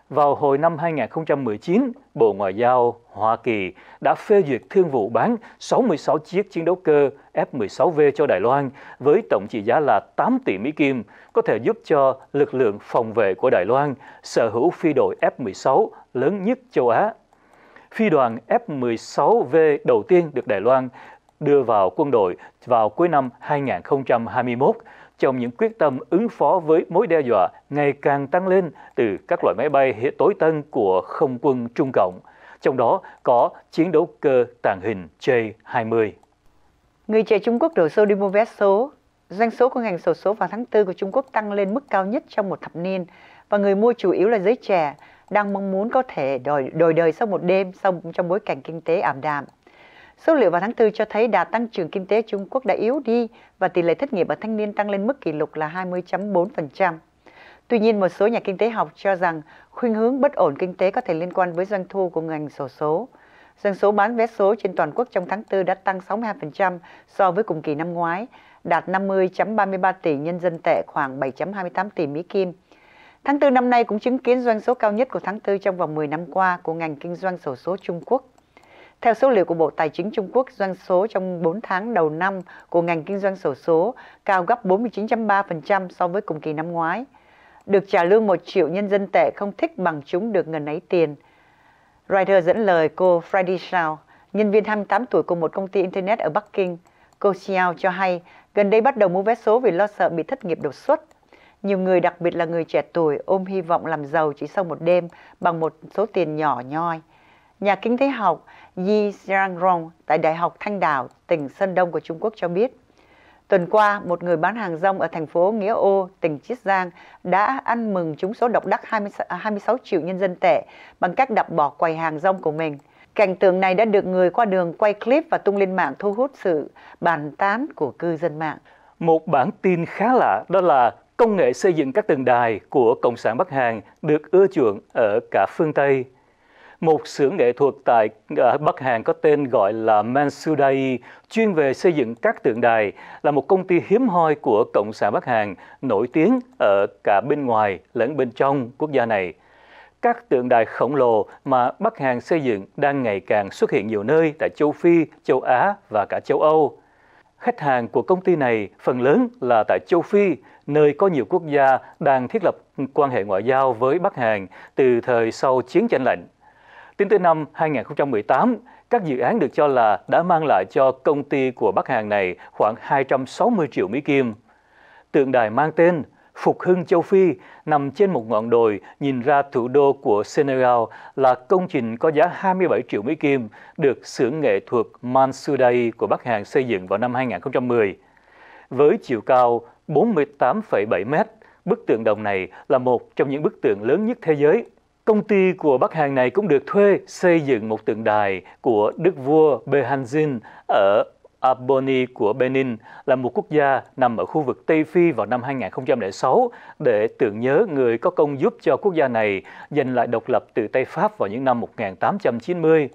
Vào hồi năm 2019, Bộ Ngoại giao Hoa Kỳ đã phê duyệt thương vụ bán 66 chiếc chiến đấu cơ F-16V cho Đài Loan với tổng trị giá là 8 tỷ Mỹ Kim, có thể giúp cho lực lượng phòng vệ của Đài Loan sở hữu phi đội F-16 lớn nhất châu Á. Phi đoàn F-16V đầu tiên được Đài Loan đưa vào quân đội vào cuối năm 2021 trong những quyết tâm ứng phó với mối đe dọa ngày càng tăng lên từ các loại máy bay hệ tối tân của không quân Trung Cộng, trong đó có chiến đấu cơ tàng hình J-20. Người trẻ Trung Quốc đổ xô đi mua vé số. Doanh số của ngành sổ số vào tháng 4 của Trung Quốc tăng lên mức cao nhất trong một thập niên và người mua chủ yếu là giới trẻ đang mong muốn có thể đổi, đổi đời sau một đêm sau trong bối cảnh kinh tế ảm đạm. Số liệu vào tháng 4 cho thấy đà tăng trưởng kinh tế Trung Quốc đã yếu đi và tỷ lệ thất nghiệp ở thanh niên tăng lên mức kỷ lục là 20.4%. Tuy nhiên, một số nhà kinh tế học cho rằng khuynh hướng bất ổn kinh tế có thể liên quan với doanh thu của ngành sổ số. Doanh số bán vé số trên toàn quốc trong tháng 4 đã tăng 62% so với cùng kỳ năm ngoái, đạt 50.33 tỷ nhân dân tệ khoảng 7.28 tỷ Mỹ Kim. Tháng 4 năm nay cũng chứng kiến doanh số cao nhất của tháng 4 trong vòng 10 năm qua của ngành kinh doanh sổ số Trung Quốc. Theo số liệu của Bộ Tài chính Trung Quốc, doanh số trong 4 tháng đầu năm của ngành kinh doanh sổ số cao gấp 49.3% so với cùng kỳ năm ngoái. Được trả lương 1 triệu nhân dân tệ không thích bằng chúng được ngần ấy tiền. Reuters dẫn lời cô Freddie Shao, nhân viên 28 tuổi của một công ty Internet ở Bắc Kinh. Cô Xiao cho hay gần đây bắt đầu mua vé số vì lo sợ bị thất nghiệp đột xuất. Nhiều người, đặc biệt là người trẻ tuổi, ôm hy vọng làm giàu chỉ sau một đêm bằng một số tiền nhỏ nhoi. Nhà kinh tế học Yi Xiangrong tại Đại học Thanh Đảo, tỉnh Sơn Đông của Trung Quốc cho biết. Tuần qua, một người bán hàng rong ở thành phố Nghĩa Ô, tỉnh Chiết Giang đã ăn mừng trúng số độc đắc 20, 26 triệu nhân dân tệ bằng cách đập bỏ quầy hàng rong của mình. Cảnh tượng này đã được người qua đường quay clip và tung lên mạng thu hút sự bàn tán của cư dân mạng. Một bản tin khá lạ đó là công nghệ xây dựng các tường đài của Cộng sản Bắc Hàn được ưa chuộng ở cả phương Tây một xưởng nghệ thuật tại à, Bắc Hàn có tên gọi là Mansudai, chuyên về xây dựng các tượng đài, là một công ty hiếm hoi của Cộng sản Bắc Hàn, nổi tiếng ở cả bên ngoài lẫn bên trong quốc gia này. Các tượng đài khổng lồ mà Bắc Hàn xây dựng đang ngày càng xuất hiện nhiều nơi tại châu Phi, châu Á và cả châu Âu. Khách hàng của công ty này phần lớn là tại châu Phi, nơi có nhiều quốc gia đang thiết lập quan hệ ngoại giao với Bắc Hàn từ thời sau chiến tranh lạnh. Tính tới năm 2018, các dự án được cho là đã mang lại cho công ty của Bắc Hàn này khoảng 260 triệu Mỹ Kim. Tượng đài mang tên Phục hưng châu Phi nằm trên một ngọn đồi nhìn ra thủ đô của Senegal là công trình có giá 27 triệu Mỹ Kim được xưởng nghệ thuật Mansudai của Bắc Hàn xây dựng vào năm 2010. Với chiều cao 48,7 mét, bức tượng đồng này là một trong những bức tượng lớn nhất thế giới Công ty của Bắc Hàn này cũng được thuê xây dựng một tượng đài của đức vua Behanzin ở Aboni của Benin là một quốc gia nằm ở khu vực Tây Phi vào năm 2006 để tưởng nhớ người có công giúp cho quốc gia này giành lại độc lập từ Tây Pháp vào những năm 1890.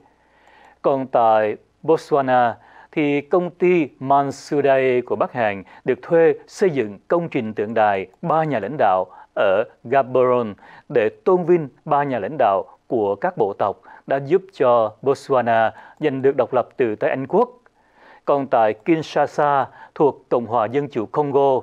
Còn tại Botswana thì công ty Mansudae của Bắc Hàn được thuê xây dựng công trình tượng đài ba nhà lãnh đạo ở Gaborone để tôn vinh ba nhà lãnh đạo của các bộ tộc đã giúp cho Botswana giành được độc lập từ tay Anh quốc. Còn tại Kinshasa thuộc Cộng hòa Dân chủ Congo,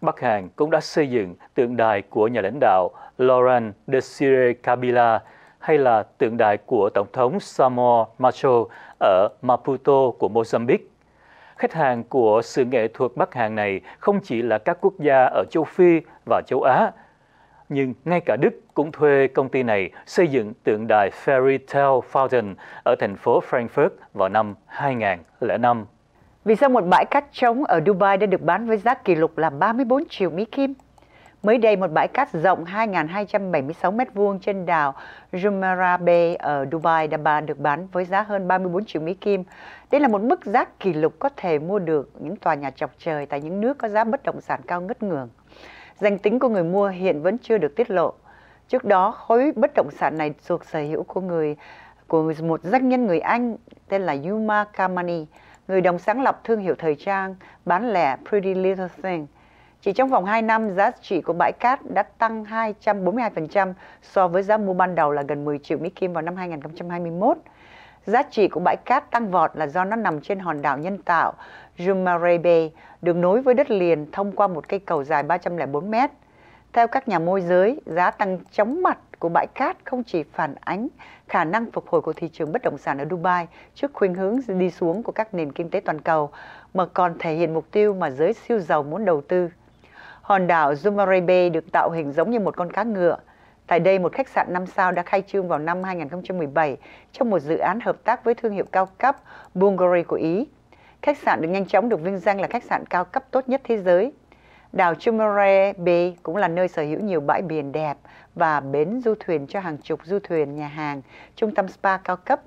Bắc Hàn cũng đã xây dựng tượng đài của nhà lãnh đạo Laurent Desire Kabila hay là tượng đài của Tổng thống Samuel Macho ở Maputo của Mozambique. Khách hàng của sự nghệ thuật Bắc Hàn này không chỉ là các quốc gia ở châu Phi và châu Á, nhưng ngay cả Đức cũng thuê công ty này xây dựng tượng đài Fairy Tale Fountain ở thành phố Frankfurt vào năm 2005. Vì sao một bãi cát trống ở Dubai đã được bán với giá kỷ lục là 34 triệu Mỹ Kim? Mới đây, một bãi cát rộng 2.276 m2 trên đảo Jumeirah Bay ở Dubai đã bà được bán với giá hơn 34 triệu Mỹ Kim. Đây là một mức giá kỷ lục có thể mua được những tòa nhà chọc trời tại những nước có giá bất động sản cao ngất ngường. Danh tính của người mua hiện vẫn chưa được tiết lộ. Trước đó, khối bất động sản này thuộc sở hữu của người của một doanh nhân người Anh tên là Yuma Kamani, người đồng sáng lập thương hiệu thời trang bán lẻ Pretty Little Thing. Chỉ trong vòng 2 năm, giá trị của bãi cát đã tăng 242% so với giá mua ban đầu là gần 10 triệu Mỹ Kim vào năm 2021. Giá trị của bãi cát tăng vọt là do nó nằm trên hòn đảo nhân tạo Jumeirah Bay được nối với đất liền thông qua một cây cầu dài 304 mét. Theo các nhà môi giới, giá tăng chóng mặt của bãi cát không chỉ phản ánh khả năng phục hồi của thị trường bất động sản ở Dubai trước khuynh hướng đi xuống của các nền kinh tế toàn cầu, mà còn thể hiện mục tiêu mà giới siêu giàu muốn đầu tư. Hòn đảo Jumeirah Bay được tạo hình giống như một con cá ngựa. Tại đây, một khách sạn 5 sao đã khai trương vào năm 2017 trong một dự án hợp tác với thương hiệu cao cấp Bulgari của Ý. Khách sạn được nhanh chóng được vinh danh là khách sạn cao cấp tốt nhất thế giới. Đảo Chumare Bay cũng là nơi sở hữu nhiều bãi biển đẹp và bến du thuyền cho hàng chục du thuyền, nhà hàng, trung tâm spa cao cấp.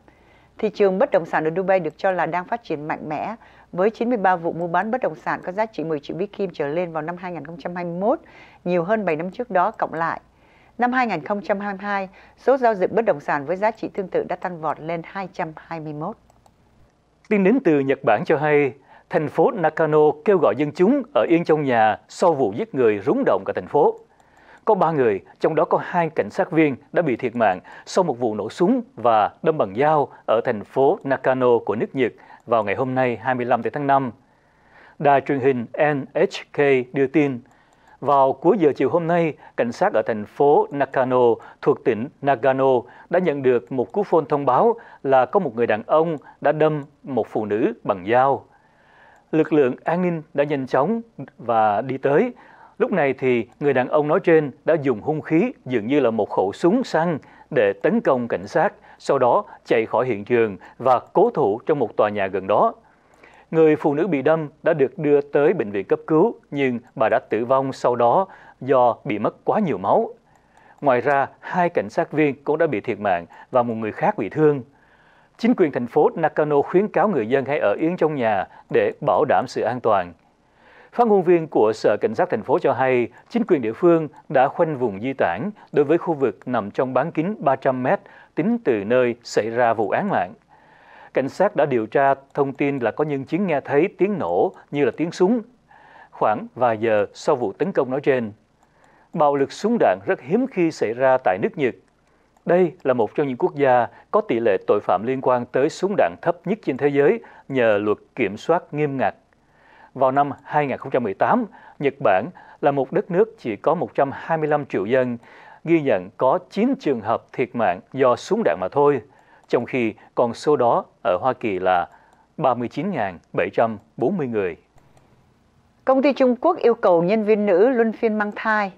Thị trường bất động sản ở Dubai được cho là đang phát triển mạnh mẽ với 93 vụ mua bán bất động sản có giá trị 10 triệu Mỹ Kim trở lên vào năm 2021, nhiều hơn 7 năm trước đó cộng lại. Năm 2022, số giao dịch bất động sản với giá trị tương tự đã tăng vọt lên 221. Tin đến từ Nhật Bản cho hay, thành phố Nakano kêu gọi dân chúng ở yên trong nhà sau vụ giết người rúng động cả thành phố. Có ba người, trong đó có hai cảnh sát viên đã bị thiệt mạng sau một vụ nổ súng và đâm bằng dao ở thành phố Nakano của nước Nhật vào ngày hôm nay 25 tháng 5. Đài truyền hình NHK đưa tin vào cuối giờ chiều hôm nay, cảnh sát ở thành phố Nakano thuộc tỉnh Nagano đã nhận được một cú phone thông báo là có một người đàn ông đã đâm một phụ nữ bằng dao. Lực lượng an ninh đã nhanh chóng và đi tới. Lúc này thì người đàn ông nói trên đã dùng hung khí dường như là một khẩu súng săn để tấn công cảnh sát, sau đó chạy khỏi hiện trường và cố thủ trong một tòa nhà gần đó. Người phụ nữ bị đâm đã được đưa tới bệnh viện cấp cứu, nhưng bà đã tử vong sau đó do bị mất quá nhiều máu. Ngoài ra, hai cảnh sát viên cũng đã bị thiệt mạng và một người khác bị thương. Chính quyền thành phố Nakano khuyến cáo người dân hãy ở yên trong nhà để bảo đảm sự an toàn. Phát ngôn viên của Sở Cảnh sát thành phố cho hay, chính quyền địa phương đã khoanh vùng di tản đối với khu vực nằm trong bán kính 300 mét tính từ nơi xảy ra vụ án mạng cảnh sát đã điều tra thông tin là có nhân chứng nghe thấy tiếng nổ như là tiếng súng khoảng vài giờ sau vụ tấn công nói trên. Bạo lực súng đạn rất hiếm khi xảy ra tại nước Nhật. Đây là một trong những quốc gia có tỷ lệ tội phạm liên quan tới súng đạn thấp nhất trên thế giới nhờ luật kiểm soát nghiêm ngặt. Vào năm 2018, Nhật Bản là một đất nước chỉ có 125 triệu dân, ghi nhận có 9 trường hợp thiệt mạng do súng đạn mà thôi – trong khi con số đó ở Hoa Kỳ là 39.740 người. Công ty Trung Quốc yêu cầu nhân viên nữ luân phiên mang thai.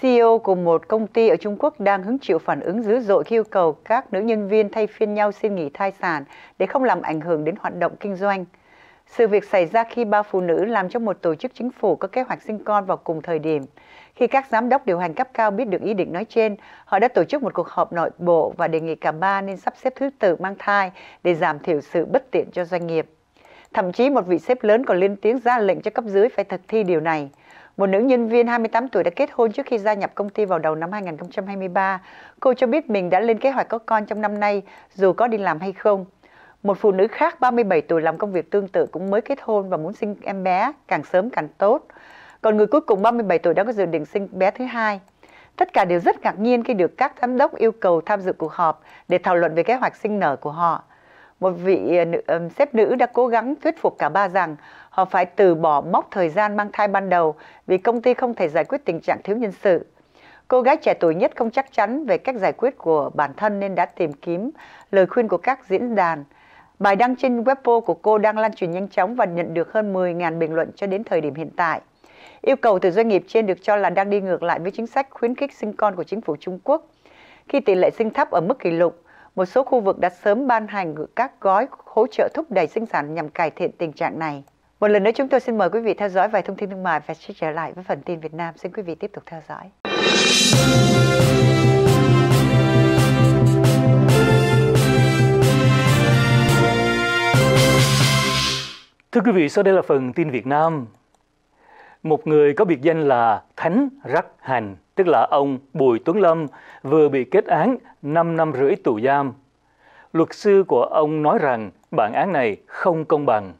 CEO của một công ty ở Trung Quốc đang hứng chịu phản ứng dữ dội khi yêu cầu các nữ nhân viên thay phiên nhau xin nghỉ thai sản để không làm ảnh hưởng đến hoạt động kinh doanh. Sự việc xảy ra khi ba phụ nữ làm cho một tổ chức chính phủ có kế hoạch sinh con vào cùng thời điểm. Khi các giám đốc điều hành cấp cao biết được ý định nói trên, họ đã tổ chức một cuộc họp nội bộ và đề nghị cả ba nên sắp xếp thứ tự mang thai để giảm thiểu sự bất tiện cho doanh nghiệp. Thậm chí một vị sếp lớn còn lên tiếng ra lệnh cho cấp dưới phải thực thi điều này. Một nữ nhân viên 28 tuổi đã kết hôn trước khi gia nhập công ty vào đầu năm 2023. Cô cho biết mình đã lên kế hoạch có con trong năm nay, dù có đi làm hay không. Một phụ nữ khác 37 tuổi làm công việc tương tự cũng mới kết hôn và muốn sinh em bé càng sớm càng tốt. Còn người cuối cùng 37 tuổi đã có dự định sinh bé thứ hai. Tất cả đều rất ngạc nhiên khi được các giám đốc yêu cầu tham dự cuộc họp để thảo luận về kế hoạch sinh nở của họ. Một vị ờ, nữ, um, sếp nữ đã cố gắng thuyết phục cả ba rằng họ phải từ bỏ mốc thời gian mang thai ban đầu vì công ty không thể giải quyết tình trạng thiếu nhân sự. Cô gái trẻ tuổi nhất không chắc chắn về cách giải quyết của bản thân nên đã tìm kiếm lời khuyên của các diễn đàn, Bài đăng trên Weibo của cô đang lan truyền nhanh chóng và nhận được hơn 10.000 bình luận cho đến thời điểm hiện tại. Yêu cầu từ doanh nghiệp trên được cho là đang đi ngược lại với chính sách khuyến khích sinh con của chính phủ Trung Quốc. Khi tỷ lệ sinh thấp ở mức kỷ lục, một số khu vực đã sớm ban hành các gói hỗ trợ thúc đẩy sinh sản nhằm cải thiện tình trạng này. Một lần nữa chúng tôi xin mời quý vị theo dõi vài thông tin thương mại và sẽ trở lại với phần tin Việt Nam. Xin quý vị tiếp tục theo dõi. Thưa quý vị, sau đây là phần tin Việt Nam. Một người có biệt danh là Thánh Rắc Hành, tức là ông Bùi Tuấn Lâm, vừa bị kết án 5 năm rưỡi tù giam. Luật sư của ông nói rằng bản án này không công bằng.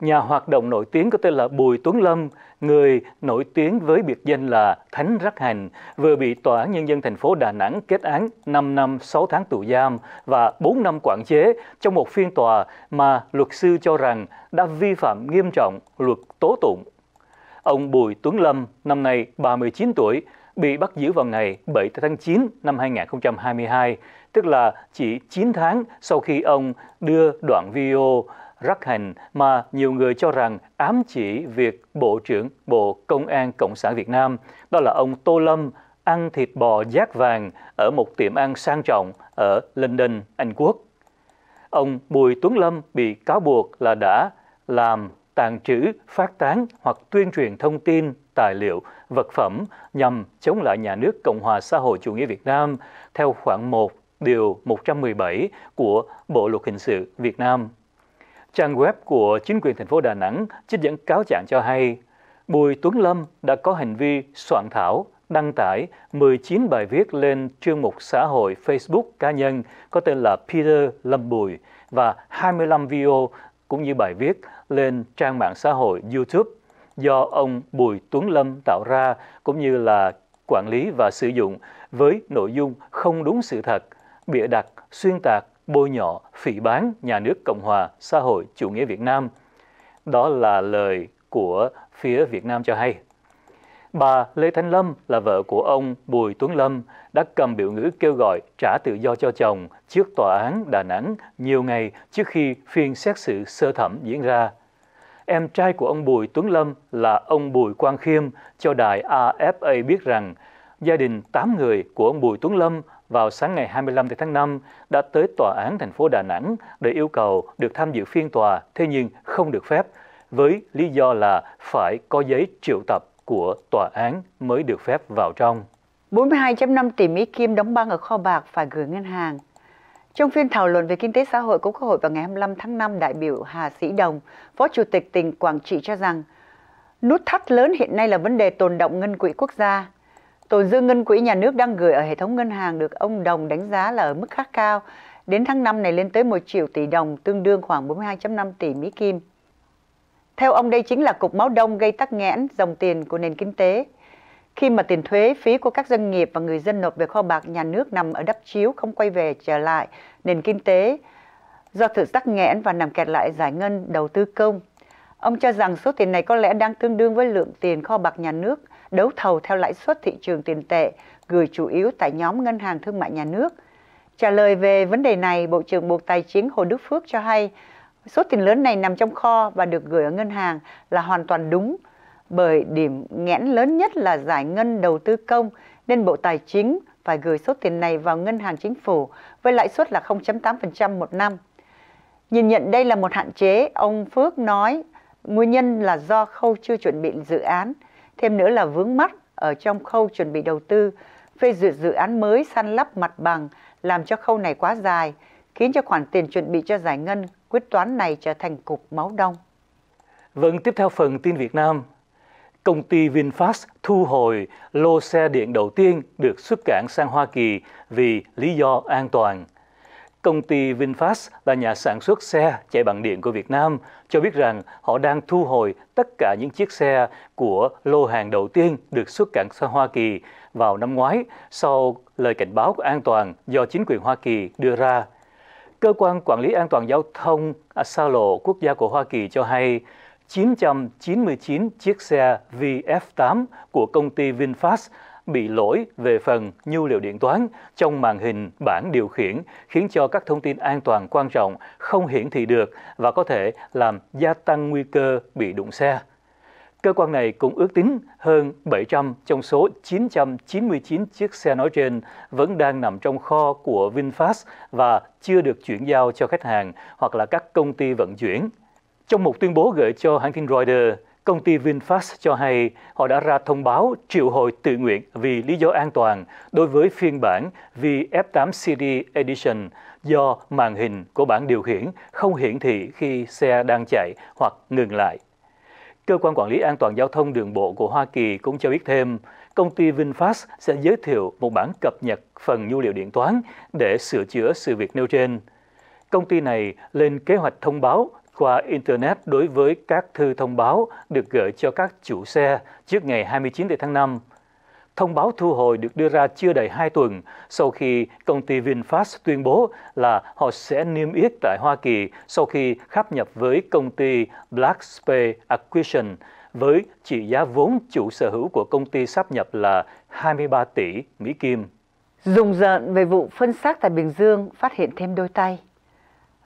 Nhà hoạt động nổi tiếng có tên là Bùi Tuấn Lâm người nổi tiếng với biệt danh là Thánh Rắc Hành, vừa bị Tòa án Nhân dân thành phố Đà Nẵng kết án 5 năm 6 tháng tù giam và 4 năm quản chế trong một phiên tòa mà luật sư cho rằng đã vi phạm nghiêm trọng luật tố tụng. Ông Bùi Tuấn Lâm, năm nay 39 tuổi, bị bắt giữ vào ngày 7 tháng 9 năm 2022, tức là chỉ 9 tháng sau khi ông đưa đoạn video rắc hành mà nhiều người cho rằng ám chỉ việc Bộ trưởng Bộ Công an Cộng sản Việt Nam, đó là ông Tô Lâm ăn thịt bò giác vàng ở một tiệm ăn sang trọng ở London, Anh Quốc. Ông Bùi Tuấn Lâm bị cáo buộc là đã làm tàn trữ, phát tán hoặc tuyên truyền thông tin, tài liệu, vật phẩm nhằm chống lại nhà nước Cộng hòa xã hội chủ nghĩa Việt Nam theo khoảng 1 điều 117 của Bộ luật hình sự Việt Nam Trang web của chính quyền thành phố Đà Nẵng trích dẫn cáo trạng cho hay, Bùi Tuấn Lâm đã có hành vi soạn thảo, đăng tải 19 bài viết lên chương mục xã hội Facebook cá nhân có tên là Peter Lâm Bùi và 25 video cũng như bài viết lên trang mạng xã hội YouTube do ông Bùi Tuấn Lâm tạo ra cũng như là quản lý và sử dụng với nội dung không đúng sự thật, bịa đặt, xuyên tạc bôi nhọ, phỉ bán nhà nước Cộng hòa xã hội chủ nghĩa Việt Nam. Đó là lời của phía Việt Nam cho hay. Bà Lê Thanh Lâm là vợ của ông Bùi Tuấn Lâm đã cầm biểu ngữ kêu gọi trả tự do cho chồng trước tòa án Đà Nẵng nhiều ngày trước khi phiên xét xử sơ thẩm diễn ra. Em trai của ông Bùi Tuấn Lâm là ông Bùi Quang Khiêm cho đài AFA biết rằng gia đình 8 người của ông Bùi Tuấn Lâm vào sáng ngày 25 tháng 5 đã tới tòa án thành phố Đà Nẵng để yêu cầu được tham dự phiên tòa, thế nhưng không được phép, với lý do là phải có giấy triệu tập của tòa án mới được phép vào trong. 42.5 tỷ Mỹ Kim đóng băng ở kho bạc phải gửi ngân hàng. Trong phiên thảo luận về kinh tế xã hội của Quốc hội vào ngày 25 tháng 5, đại biểu Hà Sĩ Đồng, Phó Chủ tịch tỉnh Quảng Trị cho rằng, nút thắt lớn hiện nay là vấn đề tồn động ngân quỹ quốc gia. Tồn dư ngân quỹ nhà nước đang gửi ở hệ thống ngân hàng được ông Đồng đánh giá là ở mức khá cao, đến tháng 5 này lên tới 1 triệu tỷ đồng, tương đương khoảng 42.5 tỷ Mỹ Kim. Theo ông đây chính là cục máu đông gây tắc nghẽn dòng tiền của nền kinh tế. Khi mà tiền thuế, phí của các doanh nghiệp và người dân nộp về kho bạc nhà nước nằm ở đắp chiếu không quay về trở lại nền kinh tế do sự tắc nghẽn và nằm kẹt lại giải ngân đầu tư công. Ông cho rằng số tiền này có lẽ đang tương đương với lượng tiền kho bạc nhà nước đấu thầu theo lãi suất thị trường tiền tệ, gửi chủ yếu tại nhóm Ngân hàng Thương mại Nhà nước. Trả lời về vấn đề này, Bộ trưởng Bộ Tài chính Hồ Đức Phước cho hay, số tiền lớn này nằm trong kho và được gửi ở ngân hàng là hoàn toàn đúng, bởi điểm nghẽn lớn nhất là giải ngân đầu tư công nên Bộ Tài chính phải gửi số tiền này vào ngân hàng chính phủ với lãi suất là 0.8% một năm. Nhìn nhận đây là một hạn chế, ông Phước nói nguyên nhân là do khâu chưa chuẩn bị dự án – Thêm nữa là vướng mắt ở trong khâu chuẩn bị đầu tư, phê duyệt dự án mới săn lấp mặt bằng làm cho khâu này quá dài, khiến cho khoản tiền chuẩn bị cho giải ngân quyết toán này trở thành cục máu đông. Vẫn vâng, tiếp theo phần tin Việt Nam, công ty VinFast thu hồi lô xe điện đầu tiên được xuất cảng sang Hoa Kỳ vì lý do an toàn – Công ty VinFast là nhà sản xuất xe chạy bằng điện của Việt Nam cho biết rằng họ đang thu hồi tất cả những chiếc xe của lô hàng đầu tiên được xuất cảng sang Hoa Kỳ vào năm ngoái sau lời cảnh báo của an toàn do chính quyền Hoa Kỳ đưa ra. Cơ quan Quản lý An toàn Giao thông xa lộ quốc gia của Hoa Kỳ cho hay 999 chiếc xe VF8 của công ty VinFast bị lỗi về phần nhu liệu điện toán trong màn hình bảng điều khiển, khiến cho các thông tin an toàn quan trọng không hiển thị được và có thể làm gia tăng nguy cơ bị đụng xe. Cơ quan này cũng ước tính hơn 700 trong số 999 chiếc xe nói trên vẫn đang nằm trong kho của VinFast và chưa được chuyển giao cho khách hàng hoặc là các công ty vận chuyển. Trong một tuyên bố gửi cho hãng tin Reuters, Công ty VinFast cho hay họ đã ra thông báo triệu hồi tự nguyện vì lý do an toàn đối với phiên bản VF8 CD Edition do màn hình của bảng điều khiển không hiển thị khi xe đang chạy hoặc ngừng lại. Cơ quan Quản lý An toàn Giao thông Đường bộ của Hoa Kỳ cũng cho biết thêm, công ty VinFast sẽ giới thiệu một bản cập nhật phần nhu liệu điện toán để sửa chữa sự việc nêu trên. Công ty này lên kế hoạch thông báo qua Internet đối với các thư thông báo được gửi cho các chủ xe trước ngày 29 tháng 5. Thông báo thu hồi được đưa ra chưa đầy 2 tuần sau khi công ty VinFast tuyên bố là họ sẽ niêm yết tại Hoa Kỳ sau khi khắp nhập với công ty Black Blackspace Acquisition với trị giá vốn chủ sở hữu của công ty sắp nhập là 23 tỷ Mỹ Kim. Dùng dợn về vụ phân xác tại Bình Dương phát hiện thêm đôi tay.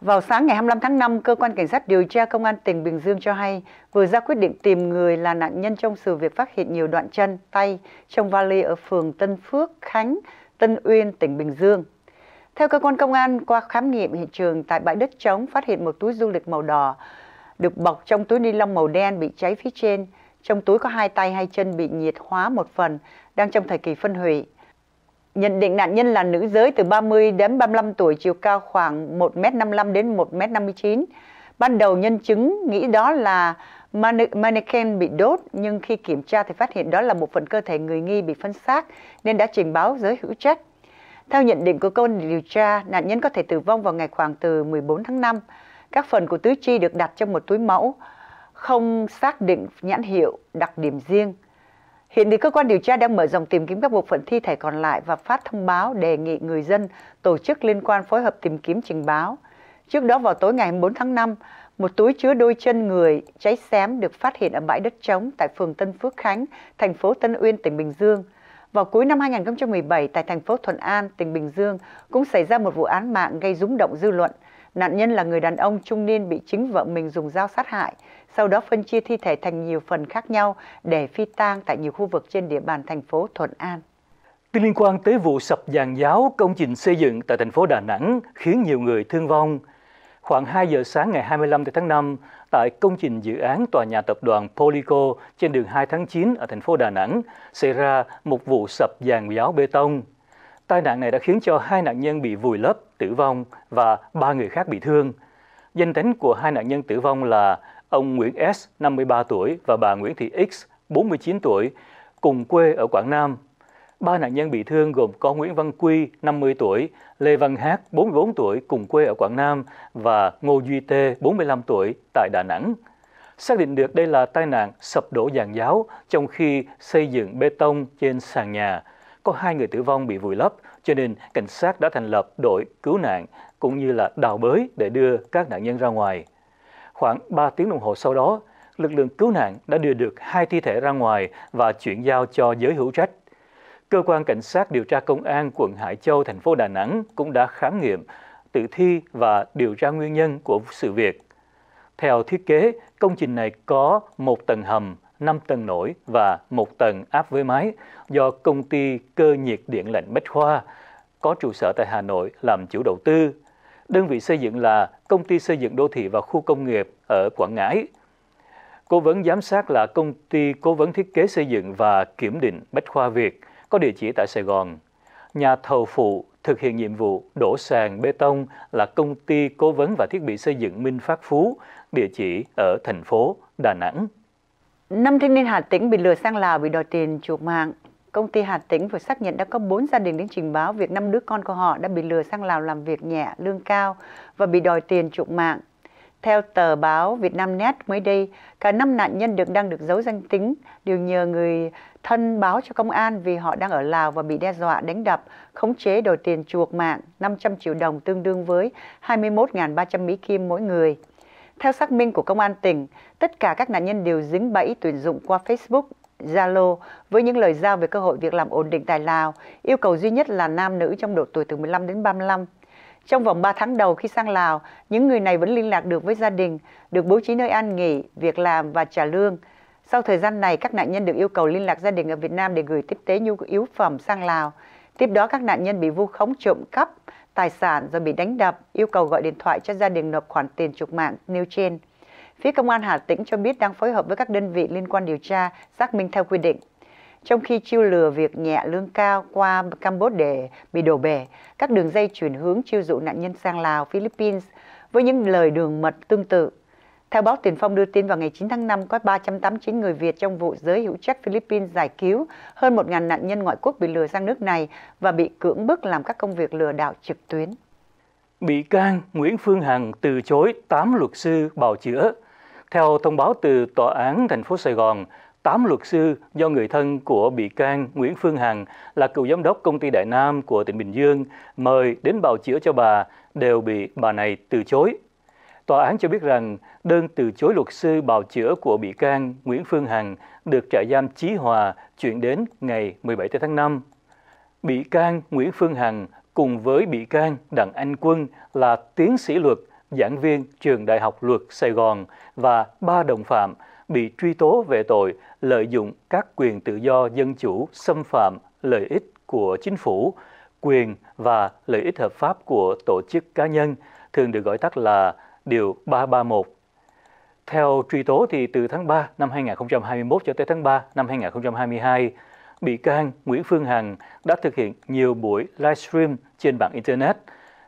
Vào sáng ngày 25 tháng 5, Cơ quan Cảnh sát điều tra Công an tỉnh Bình Dương cho hay vừa ra quyết định tìm người là nạn nhân trong sự việc phát hiện nhiều đoạn chân, tay trong vali ở phường Tân Phước, Khánh, Tân Uyên, tỉnh Bình Dương. Theo cơ quan công an, qua khám nghiệm hiện trường tại bãi đất trống phát hiện một túi du lịch màu đỏ được bọc trong túi ni lông màu đen bị cháy phía trên. Trong túi có hai tay hai chân bị nhiệt hóa một phần, đang trong thời kỳ phân hủy. Nhận định nạn nhân là nữ giới từ 30 đến 35 tuổi, chiều cao khoảng 1m55 đến 1m59. Ban đầu nhân chứng nghĩ đó là mannequin bị đốt, nhưng khi kiểm tra thì phát hiện đó là một phần cơ thể người nghi bị phân xác nên đã trình báo giới hữu trách. Theo nhận định của cơ quan điều tra, nạn nhân có thể tử vong vào ngày khoảng từ 14 tháng 5. Các phần của tứ chi được đặt trong một túi mẫu, không xác định nhãn hiệu, đặc điểm riêng. Hiện thì cơ quan điều tra đang mở rộng tìm kiếm các bộ phận thi thể còn lại và phát thông báo đề nghị người dân, tổ chức liên quan phối hợp tìm kiếm trình báo. Trước đó vào tối ngày 4 tháng 5, một túi chứa đôi chân người cháy xém được phát hiện ở bãi đất trống tại phường Tân Phước Khánh, thành phố Tân Uyên, tỉnh Bình Dương. Vào cuối năm 2017, tại thành phố Thuận An, tỉnh Bình Dương, cũng xảy ra một vụ án mạng gây rúng động dư luận. Nạn nhân là người đàn ông trung niên bị chính vợ mình dùng dao sát hại sau đó phân chia thi thể thành nhiều phần khác nhau để phi tang tại nhiều khu vực trên địa bàn thành phố Thuận An. Tin liên quan tới vụ sập giàn giáo công trình xây dựng tại thành phố Đà Nẵng khiến nhiều người thương vong. Khoảng 2 giờ sáng ngày 25 tháng 5, tại công trình dự án tòa nhà tập đoàn Polico trên đường 2 tháng 9 ở thành phố Đà Nẵng, xảy ra một vụ sập giàn giáo bê tông. Tai nạn này đã khiến cho hai nạn nhân bị vùi lấp, tử vong và ba người khác bị thương. Danh tính của hai nạn nhân tử vong là ông Nguyễn S, 53 tuổi và bà Nguyễn Thị X, 49 tuổi, cùng quê ở Quảng Nam. Ba nạn nhân bị thương gồm có Nguyễn Văn Quy, 50 tuổi, Lê Văn Hát, 44 tuổi, cùng quê ở Quảng Nam và Ngô Duy Tê, 45 tuổi, tại Đà Nẵng. Xác định được đây là tai nạn sập đổ giàn giáo trong khi xây dựng bê tông trên sàn nhà. Có hai người tử vong bị vùi lấp, cho nên cảnh sát đã thành lập đội cứu nạn cũng như là đào bới để đưa các nạn nhân ra ngoài. Khoảng 3 tiếng đồng hồ sau đó, lực lượng cứu nạn đã đưa được hai thi thể ra ngoài và chuyển giao cho giới hữu trách. Cơ quan Cảnh sát điều tra Công an quận Hải Châu, thành phố Đà Nẵng cũng đã khám nghiệm, tự thi và điều tra nguyên nhân của sự việc. Theo thiết kế, công trình này có một tầng hầm, 5 tầng nổi và một tầng áp với máy do công ty cơ nhiệt điện lạnh Bách Khoa có trụ sở tại Hà Nội làm chủ đầu tư Đơn vị xây dựng là Công ty Xây dựng Đô thị và Khu công nghiệp ở Quảng Ngãi. Cố vấn giám sát là Công ty Cố vấn Thiết kế Xây dựng và Kiểm định Bách Khoa Việt, có địa chỉ tại Sài Gòn. Nhà thầu phụ thực hiện nhiệm vụ đổ sàn bê tông là Công ty Cố vấn và Thiết bị Xây dựng Minh Phát Phú, địa chỉ ở thành phố Đà Nẵng. Năm thanh niên Hà Tĩnh bị lừa sang Lào bị đòi tiền chuộc mạng. Công ty Hà Tĩnh vừa xác nhận đã có 4 gia đình đến trình báo việc năm đứa con của họ đã bị lừa sang Lào làm việc nhẹ, lương cao và bị đòi tiền chuộc mạng. Theo tờ báo Vietnamnet mới đây, cả năm nạn nhân được đang được giấu danh tính đều nhờ người thân báo cho công an vì họ đang ở Lào và bị đe dọa đánh đập, khống chế đòi tiền chuộc mạng 500 triệu đồng tương đương với 21.300 Mỹ Kim mỗi người. Theo xác minh của công an tỉnh, tất cả các nạn nhân đều dính bẫy tuyển dụng qua Facebook Zalo với những lời giao về cơ hội việc làm ổn định tại Lào, yêu cầu duy nhất là nam nữ trong độ tuổi từ 15 đến 35. Trong vòng 3 tháng đầu khi sang Lào, những người này vẫn liên lạc được với gia đình, được bố trí nơi ăn nghỉ, việc làm và trả lương. Sau thời gian này, các nạn nhân được yêu cầu liên lạc gia đình ở Việt Nam để gửi tiếp tế nhu yếu phẩm sang Lào. Tiếp đó, các nạn nhân bị vu khống trộm cắp, tài sản rồi bị đánh đập, yêu cầu gọi điện thoại cho gia đình nộp khoản tiền trục mạng nêu trên. Phía Công an Hà Tĩnh cho biết đang phối hợp với các đơn vị liên quan điều tra, xác minh theo quy định. Trong khi chiêu lừa việc nhẹ lương cao qua Campuchia để bị đổ bể, các đường dây chuyển hướng chiêu dụ nạn nhân sang Lào, Philippines với những lời đường mật tương tự. Theo báo Tiền Phong đưa tin vào ngày 9 tháng 5, có 389 người Việt trong vụ giới hữu trách Philippines giải cứu hơn 1.000 nạn nhân ngoại quốc bị lừa sang nước này và bị cưỡng bức làm các công việc lừa đảo trực tuyến. Bị can Nguyễn Phương Hằng từ chối 8 luật sư bào chữa theo thông báo từ Tòa án thành phố Sài Gòn, 8 luật sư do người thân của bị can Nguyễn Phương Hằng là cựu giám đốc công ty Đại Nam của tỉnh Bình Dương mời đến bào chữa cho bà đều bị bà này từ chối. Tòa án cho biết rằng đơn từ chối luật sư bào chữa của bị can Nguyễn Phương Hằng được trại giam Chí Hòa chuyển đến ngày 17 tháng 5. Bị can Nguyễn Phương Hằng cùng với bị can Đặng Anh Quân là tiến sĩ luật giảng viên trường Đại học Luật Sài Gòn và ba đồng phạm bị truy tố về tội lợi dụng các quyền tự do dân chủ xâm phạm lợi ích của chính phủ, quyền và lợi ích hợp pháp của tổ chức cá nhân, thường được gọi tắt là Điều 331. Theo truy tố thì từ tháng 3 năm 2021 cho tới tháng 3 năm 2022, bị can Nguyễn Phương Hằng đã thực hiện nhiều buổi livestream trên mạng Internet,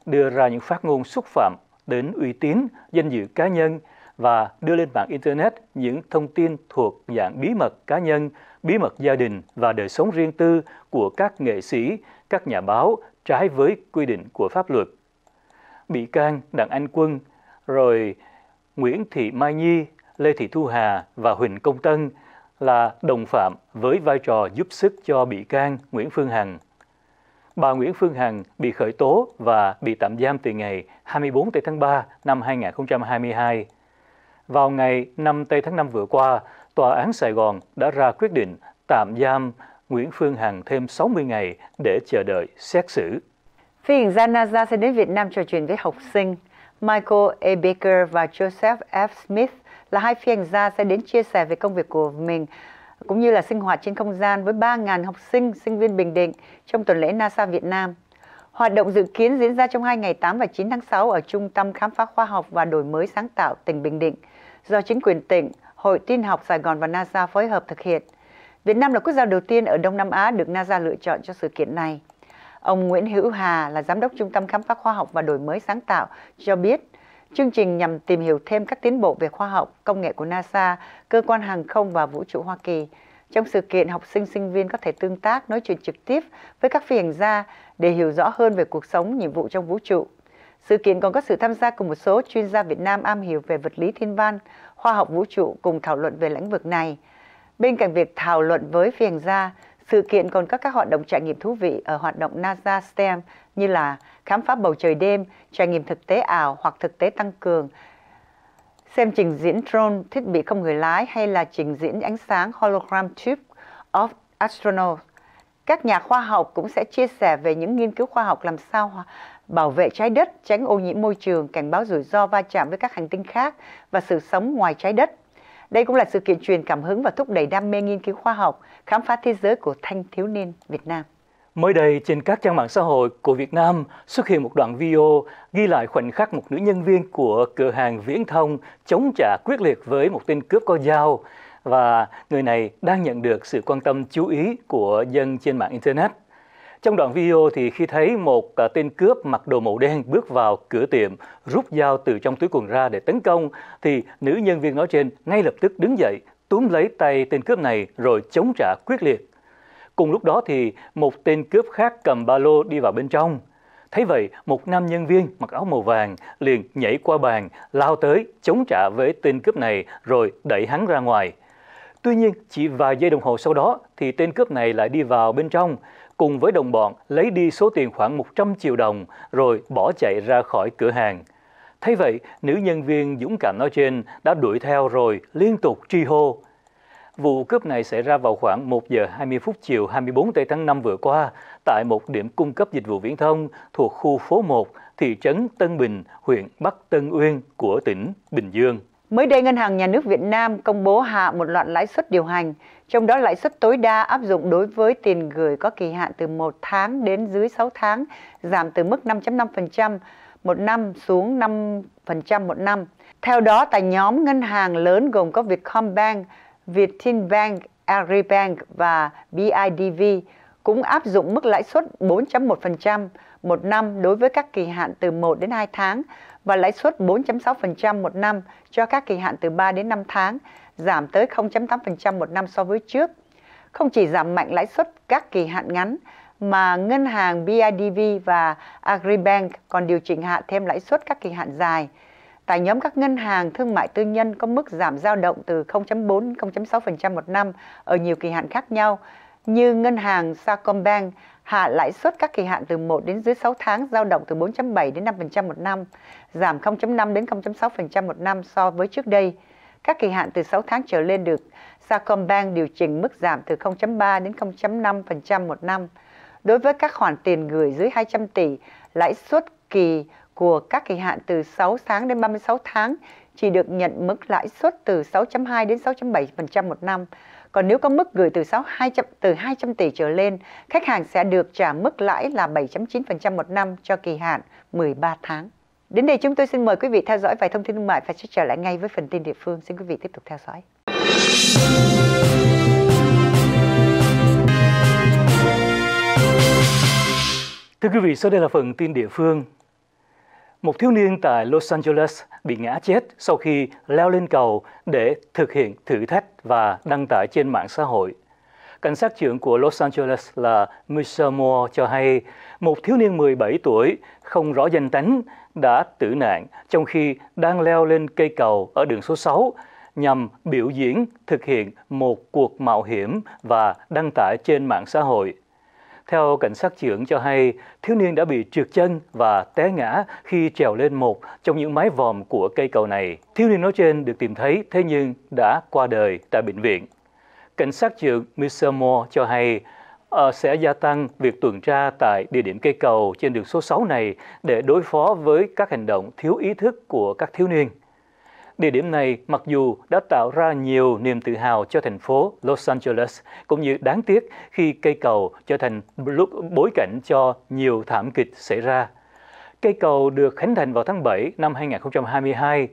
đưa ra những phát ngôn xúc phạm đến uy tín, danh dự cá nhân và đưa lên mạng Internet những thông tin thuộc dạng bí mật cá nhân, bí mật gia đình và đời sống riêng tư của các nghệ sĩ, các nhà báo trái với quy định của pháp luật. Bị can Đặng Anh Quân, rồi Nguyễn Thị Mai Nhi, Lê Thị Thu Hà và Huỳnh Công Tân là đồng phạm với vai trò giúp sức cho bị can Nguyễn Phương Hằng bà Nguyễn Phương Hằng bị khởi tố và bị tạm giam từ ngày 24 tây tháng 3 năm 2022. Vào ngày 5 tây tháng 5 vừa qua, Tòa án Sài Gòn đã ra quyết định tạm giam Nguyễn Phương Hằng thêm 60 ngày để chờ đợi xét xử. Phi hành gia NASA sẽ đến Việt Nam trò chuyện với học sinh. Michael A. Baker và Joseph F. Smith là hai phi hành gia sẽ đến chia sẻ về công việc của mình cũng như là sinh hoạt trên không gian với 3.000 học sinh, sinh viên Bình Định trong tuần lễ NASA Việt Nam. Hoạt động dự kiến diễn ra trong hai ngày 8 và 9 tháng 6 ở Trung tâm Khám phá Khoa học và Đổi mới Sáng tạo tỉnh Bình Định do chính quyền tỉnh, Hội Tin học Sài Gòn và NASA phối hợp thực hiện. Việt Nam là quốc gia đầu tiên ở Đông Nam Á được NASA lựa chọn cho sự kiện này. Ông Nguyễn Hữu Hà là Giám đốc Trung tâm Khám phá Khoa học và Đổi mới Sáng tạo cho biết Chương trình nhằm tìm hiểu thêm các tiến bộ về khoa học, công nghệ của NASA, cơ quan hàng không và vũ trụ Hoa Kỳ. Trong sự kiện, học sinh sinh viên có thể tương tác, nói chuyện trực tiếp với các phi hành gia để hiểu rõ hơn về cuộc sống, nhiệm vụ trong vũ trụ. Sự kiện còn có sự tham gia của một số chuyên gia Việt Nam am hiểu về vật lý thiên văn, khoa học vũ trụ cùng thảo luận về lĩnh vực này. Bên cạnh việc thảo luận với phi hành gia, sự kiện còn có các hoạt động trải nghiệm thú vị ở hoạt động NASA STEM như là khám phá bầu trời đêm, trải nghiệm thực tế ảo hoặc thực tế tăng cường, xem trình diễn drone, thiết bị không người lái hay là trình diễn ánh sáng hologram tube of astronaut. Các nhà khoa học cũng sẽ chia sẻ về những nghiên cứu khoa học làm sao bảo vệ trái đất, tránh ô nhiễm môi trường, cảnh báo rủi ro va chạm với các hành tinh khác và sự sống ngoài trái đất. Đây cũng là sự kiện truyền cảm hứng và thúc đẩy đam mê nghiên cứu khoa học, khám phá thế giới của thanh thiếu niên Việt Nam. Mới đây, trên các trang mạng xã hội của Việt Nam xuất hiện một đoạn video ghi lại khoảnh khắc một nữ nhân viên của cửa hàng viễn thông chống trả quyết liệt với một tên cướp có dao và người này đang nhận được sự quan tâm chú ý của dân trên mạng Internet. Trong đoạn video thì khi thấy một à, tên cướp mặc đồ màu đen bước vào cửa tiệm, rút dao từ trong túi quần ra để tấn công, thì nữ nhân viên nói trên ngay lập tức đứng dậy, túm lấy tay tên cướp này rồi chống trả quyết liệt. Cùng lúc đó thì một tên cướp khác cầm ba lô đi vào bên trong. Thấy vậy, một nam nhân viên mặc áo màu vàng liền nhảy qua bàn, lao tới, chống trả với tên cướp này rồi đẩy hắn ra ngoài. Tuy nhiên, chỉ vài giây đồng hồ sau đó thì tên cướp này lại đi vào bên trong, cùng với đồng bọn lấy đi số tiền khoảng 100 triệu đồng rồi bỏ chạy ra khỏi cửa hàng. Thấy vậy, nữ nhân viên dũng cảm nói trên đã đuổi theo rồi liên tục tri hô. Vụ cướp này xảy ra vào khoảng 1 giờ 20 phút chiều 24 tây tháng 5 vừa qua tại một điểm cung cấp dịch vụ viễn thông thuộc khu phố 1, thị trấn Tân Bình, huyện Bắc Tân Uyên của tỉnh Bình Dương. Mới đây, Ngân hàng Nhà nước Việt Nam công bố hạ một loạt lãi suất điều hành, trong đó lãi suất tối đa áp dụng đối với tiền gửi có kỳ hạn từ 1 tháng đến dưới 6 tháng, giảm từ mức 5.5% một năm xuống 5% một năm. Theo đó, tại nhóm ngân hàng lớn gồm có Vietcombank, Vietinbank, Agribank và BIDV cũng áp dụng mức lãi suất 4.1% một năm đối với các kỳ hạn từ 1 đến 2 tháng và lãi suất 4.6% một năm cho các kỳ hạn từ 3 đến 5 tháng, giảm tới 0.8% một năm so với trước. Không chỉ giảm mạnh lãi suất các kỳ hạn ngắn, mà ngân hàng BIDV và Agribank còn điều chỉnh hạ thêm lãi suất các kỳ hạn dài – Tại nhóm các ngân hàng thương mại tư nhân có mức giảm dao động từ 0.4 0.6% một năm ở nhiều kỳ hạn khác nhau, như ngân hàng Sacombank hạ lãi suất các kỳ hạn từ 1 đến dưới 6 tháng dao động từ 4.7 đến 5% một năm, giảm 0.5 đến 0.6% một năm so với trước đây. Các kỳ hạn từ 6 tháng trở lên được Sacombank điều chỉnh mức giảm từ 0.3 đến 0.5% một năm. Đối với các khoản tiền gửi dưới 200 tỷ, lãi suất kỳ của các kỳ hạn từ 6 tháng đến 36 tháng chỉ được nhận mức lãi suất từ 6.2 đến 6.7% một năm. Còn nếu có mức gửi từ 6 200 từ 200 tỷ trở lên, khách hàng sẽ được trả mức lãi là 7.9% một năm cho kỳ hạn 13 tháng. Đến đây chúng tôi xin mời quý vị theo dõi vài thông tin thương mại và sẽ trở lại ngay với phần tin địa phương. Xin quý vị tiếp tục theo dõi. Thưa quý vị, sau đây là phần tin địa phương một thiếu niên tại Los Angeles bị ngã chết sau khi leo lên cầu để thực hiện thử thách và đăng tải trên mạng xã hội. Cảnh sát trưởng của Los Angeles là Michelle Moore cho hay một thiếu niên 17 tuổi không rõ danh tính đã tử nạn trong khi đang leo lên cây cầu ở đường số 6 nhằm biểu diễn thực hiện một cuộc mạo hiểm và đăng tải trên mạng xã hội. Theo cảnh sát trưởng cho hay, thiếu niên đã bị trượt chân và té ngã khi trèo lên một trong những mái vòm của cây cầu này. Thiếu niên nói trên được tìm thấy, thế nhưng đã qua đời tại bệnh viện. Cảnh sát trưởng Mr. Moore cho hay, ờ, sẽ gia tăng việc tuần tra tại địa điểm cây cầu trên đường số 6 này để đối phó với các hành động thiếu ý thức của các thiếu niên. Địa điểm này mặc dù đã tạo ra nhiều niềm tự hào cho thành phố Los Angeles, cũng như đáng tiếc khi cây cầu trở thành lúc bối cảnh cho nhiều thảm kịch xảy ra. Cây cầu được khánh thành vào tháng 7 năm 2022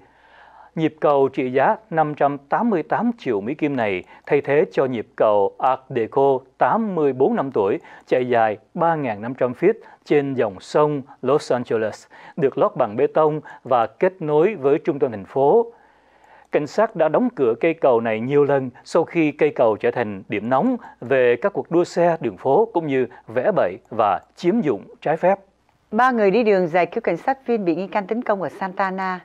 Nhịp cầu trị giá 588 triệu Mỹ Kim này thay thế cho nhịp cầu Art Deco 84 năm tuổi chạy dài 3.500 feet trên dòng sông Los Angeles, được lót bằng bê tông và kết nối với trung tâm thành phố. Cảnh sát đã đóng cửa cây cầu này nhiều lần sau khi cây cầu trở thành điểm nóng về các cuộc đua xe đường phố cũng như vẽ bậy và chiếm dụng trái phép. Ba người đi đường giải cứu cảnh sát viên bị nghi can tấn công ở Santana.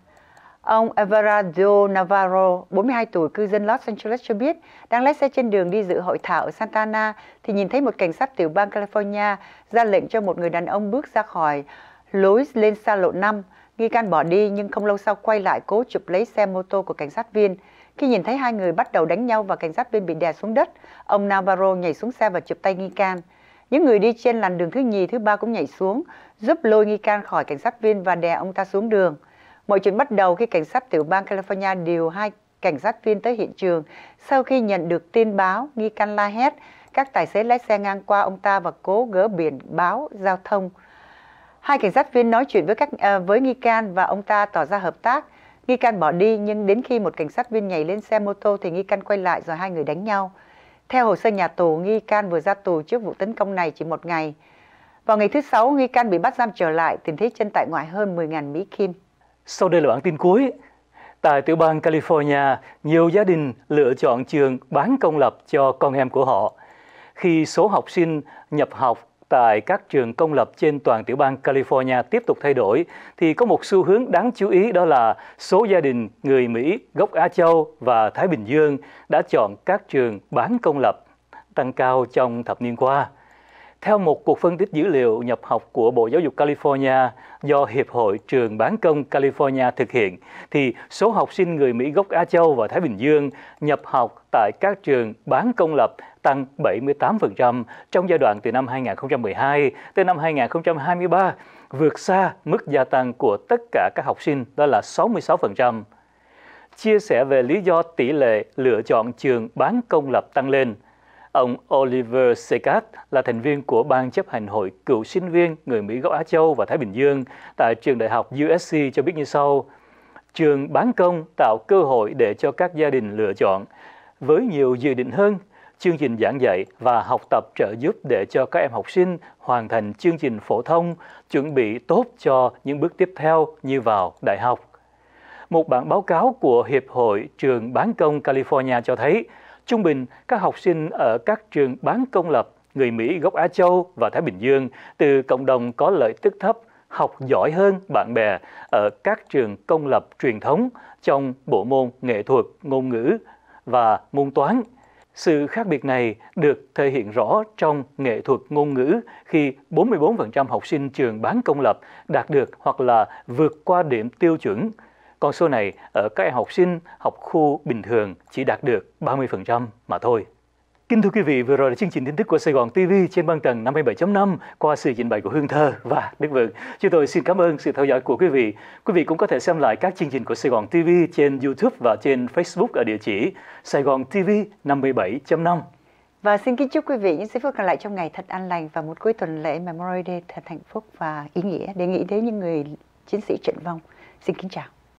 Ông Everardo Navarro, 42 tuổi, cư dân Los Angeles cho biết, đang lái xe trên đường đi dự hội thảo ở Santa Ana thì nhìn thấy một cảnh sát tiểu bang California ra lệnh cho một người đàn ông bước ra khỏi lối lên xa lộ 5. Nghi can bỏ đi nhưng không lâu sau quay lại cố chụp lấy xe mô tô của cảnh sát viên. Khi nhìn thấy hai người bắt đầu đánh nhau và cảnh sát viên bị đè xuống đất, ông Navarro nhảy xuống xe và chụp tay nghi can. Những người đi trên làn đường thứ nhì, thứ ba cũng nhảy xuống, giúp lôi nghi can khỏi cảnh sát viên và đè ông ta xuống đường. Mọi chuyện bắt đầu khi cảnh sát tiểu bang California điều hai cảnh sát viên tới hiện trường. Sau khi nhận được tin báo, nghi can la hét, các tài xế lái xe ngang qua ông ta và cố gỡ biển báo giao thông. Hai cảnh sát viên nói chuyện với các à, với nghi can và ông ta tỏ ra hợp tác. Nghi can bỏ đi nhưng đến khi một cảnh sát viên nhảy lên xe mô tô thì nghi can quay lại rồi hai người đánh nhau. Theo hồ sơ nhà tù, nghi can vừa ra tù trước vụ tấn công này chỉ một ngày. Vào ngày thứ sáu, nghi can bị bắt giam trở lại, tìm thấy chân tại ngoại hơn 10.000 Mỹ Kim. Sau đây là bản tin cuối. Tại tiểu bang California, nhiều gia đình lựa chọn trường bán công lập cho con em của họ. Khi số học sinh nhập học tại các trường công lập trên toàn tiểu bang California tiếp tục thay đổi, thì có một xu hướng đáng chú ý đó là số gia đình người Mỹ gốc Á Châu và Thái Bình Dương đã chọn các trường bán công lập tăng cao trong thập niên qua. Theo một cuộc phân tích dữ liệu nhập học của Bộ Giáo dục California do Hiệp hội Trường Bán Công California thực hiện, thì số học sinh người Mỹ gốc Á Châu và Thái Bình Dương nhập học tại các trường bán công lập tăng 78% trong giai đoạn từ năm 2012 tới năm 2023, vượt xa mức gia tăng của tất cả các học sinh đó là 66%. Chia sẻ về lý do tỷ lệ lựa chọn trường bán công lập tăng lên – Ông Oliver Sekat là thành viên của Ban chấp hành hội cựu sinh viên người Mỹ gốc Á Châu và Thái Bình Dương tại trường đại học USC cho biết như sau. Trường bán công tạo cơ hội để cho các gia đình lựa chọn. Với nhiều dự định hơn, chương trình giảng dạy và học tập trợ giúp để cho các em học sinh hoàn thành chương trình phổ thông, chuẩn bị tốt cho những bước tiếp theo như vào đại học. Một bản báo cáo của Hiệp hội Trường Bán Công California cho thấy Trung bình, các học sinh ở các trường bán công lập người Mỹ gốc Á Châu và Thái Bình Dương từ cộng đồng có lợi tức thấp học giỏi hơn bạn bè ở các trường công lập truyền thống trong bộ môn nghệ thuật, ngôn ngữ và môn toán. Sự khác biệt này được thể hiện rõ trong nghệ thuật ngôn ngữ khi 44% học sinh trường bán công lập đạt được hoặc là vượt qua điểm tiêu chuẩn con số này ở các em học sinh học khu bình thường chỉ đạt được 30% mà thôi. Kính thưa quý vị, vừa rồi là chương trình tin tức của Sài Gòn TV trên băng tầng 57.5 qua sự trình bày của Hương Thơ và Đức Vượng. Chúng tôi xin cảm ơn sự theo dõi của quý vị. Quý vị cũng có thể xem lại các chương trình của Sài Gòn TV trên YouTube và trên Facebook ở địa chỉ Sài Gòn TV 57.5. Và xin kính chúc quý vị những giây phút còn lại trong ngày thật an lành và một cuối tuần lễ Memorial Day thật hạnh phúc và ý nghĩa để nghĩ đến những người chiến sĩ trận vong. Xin kính chào.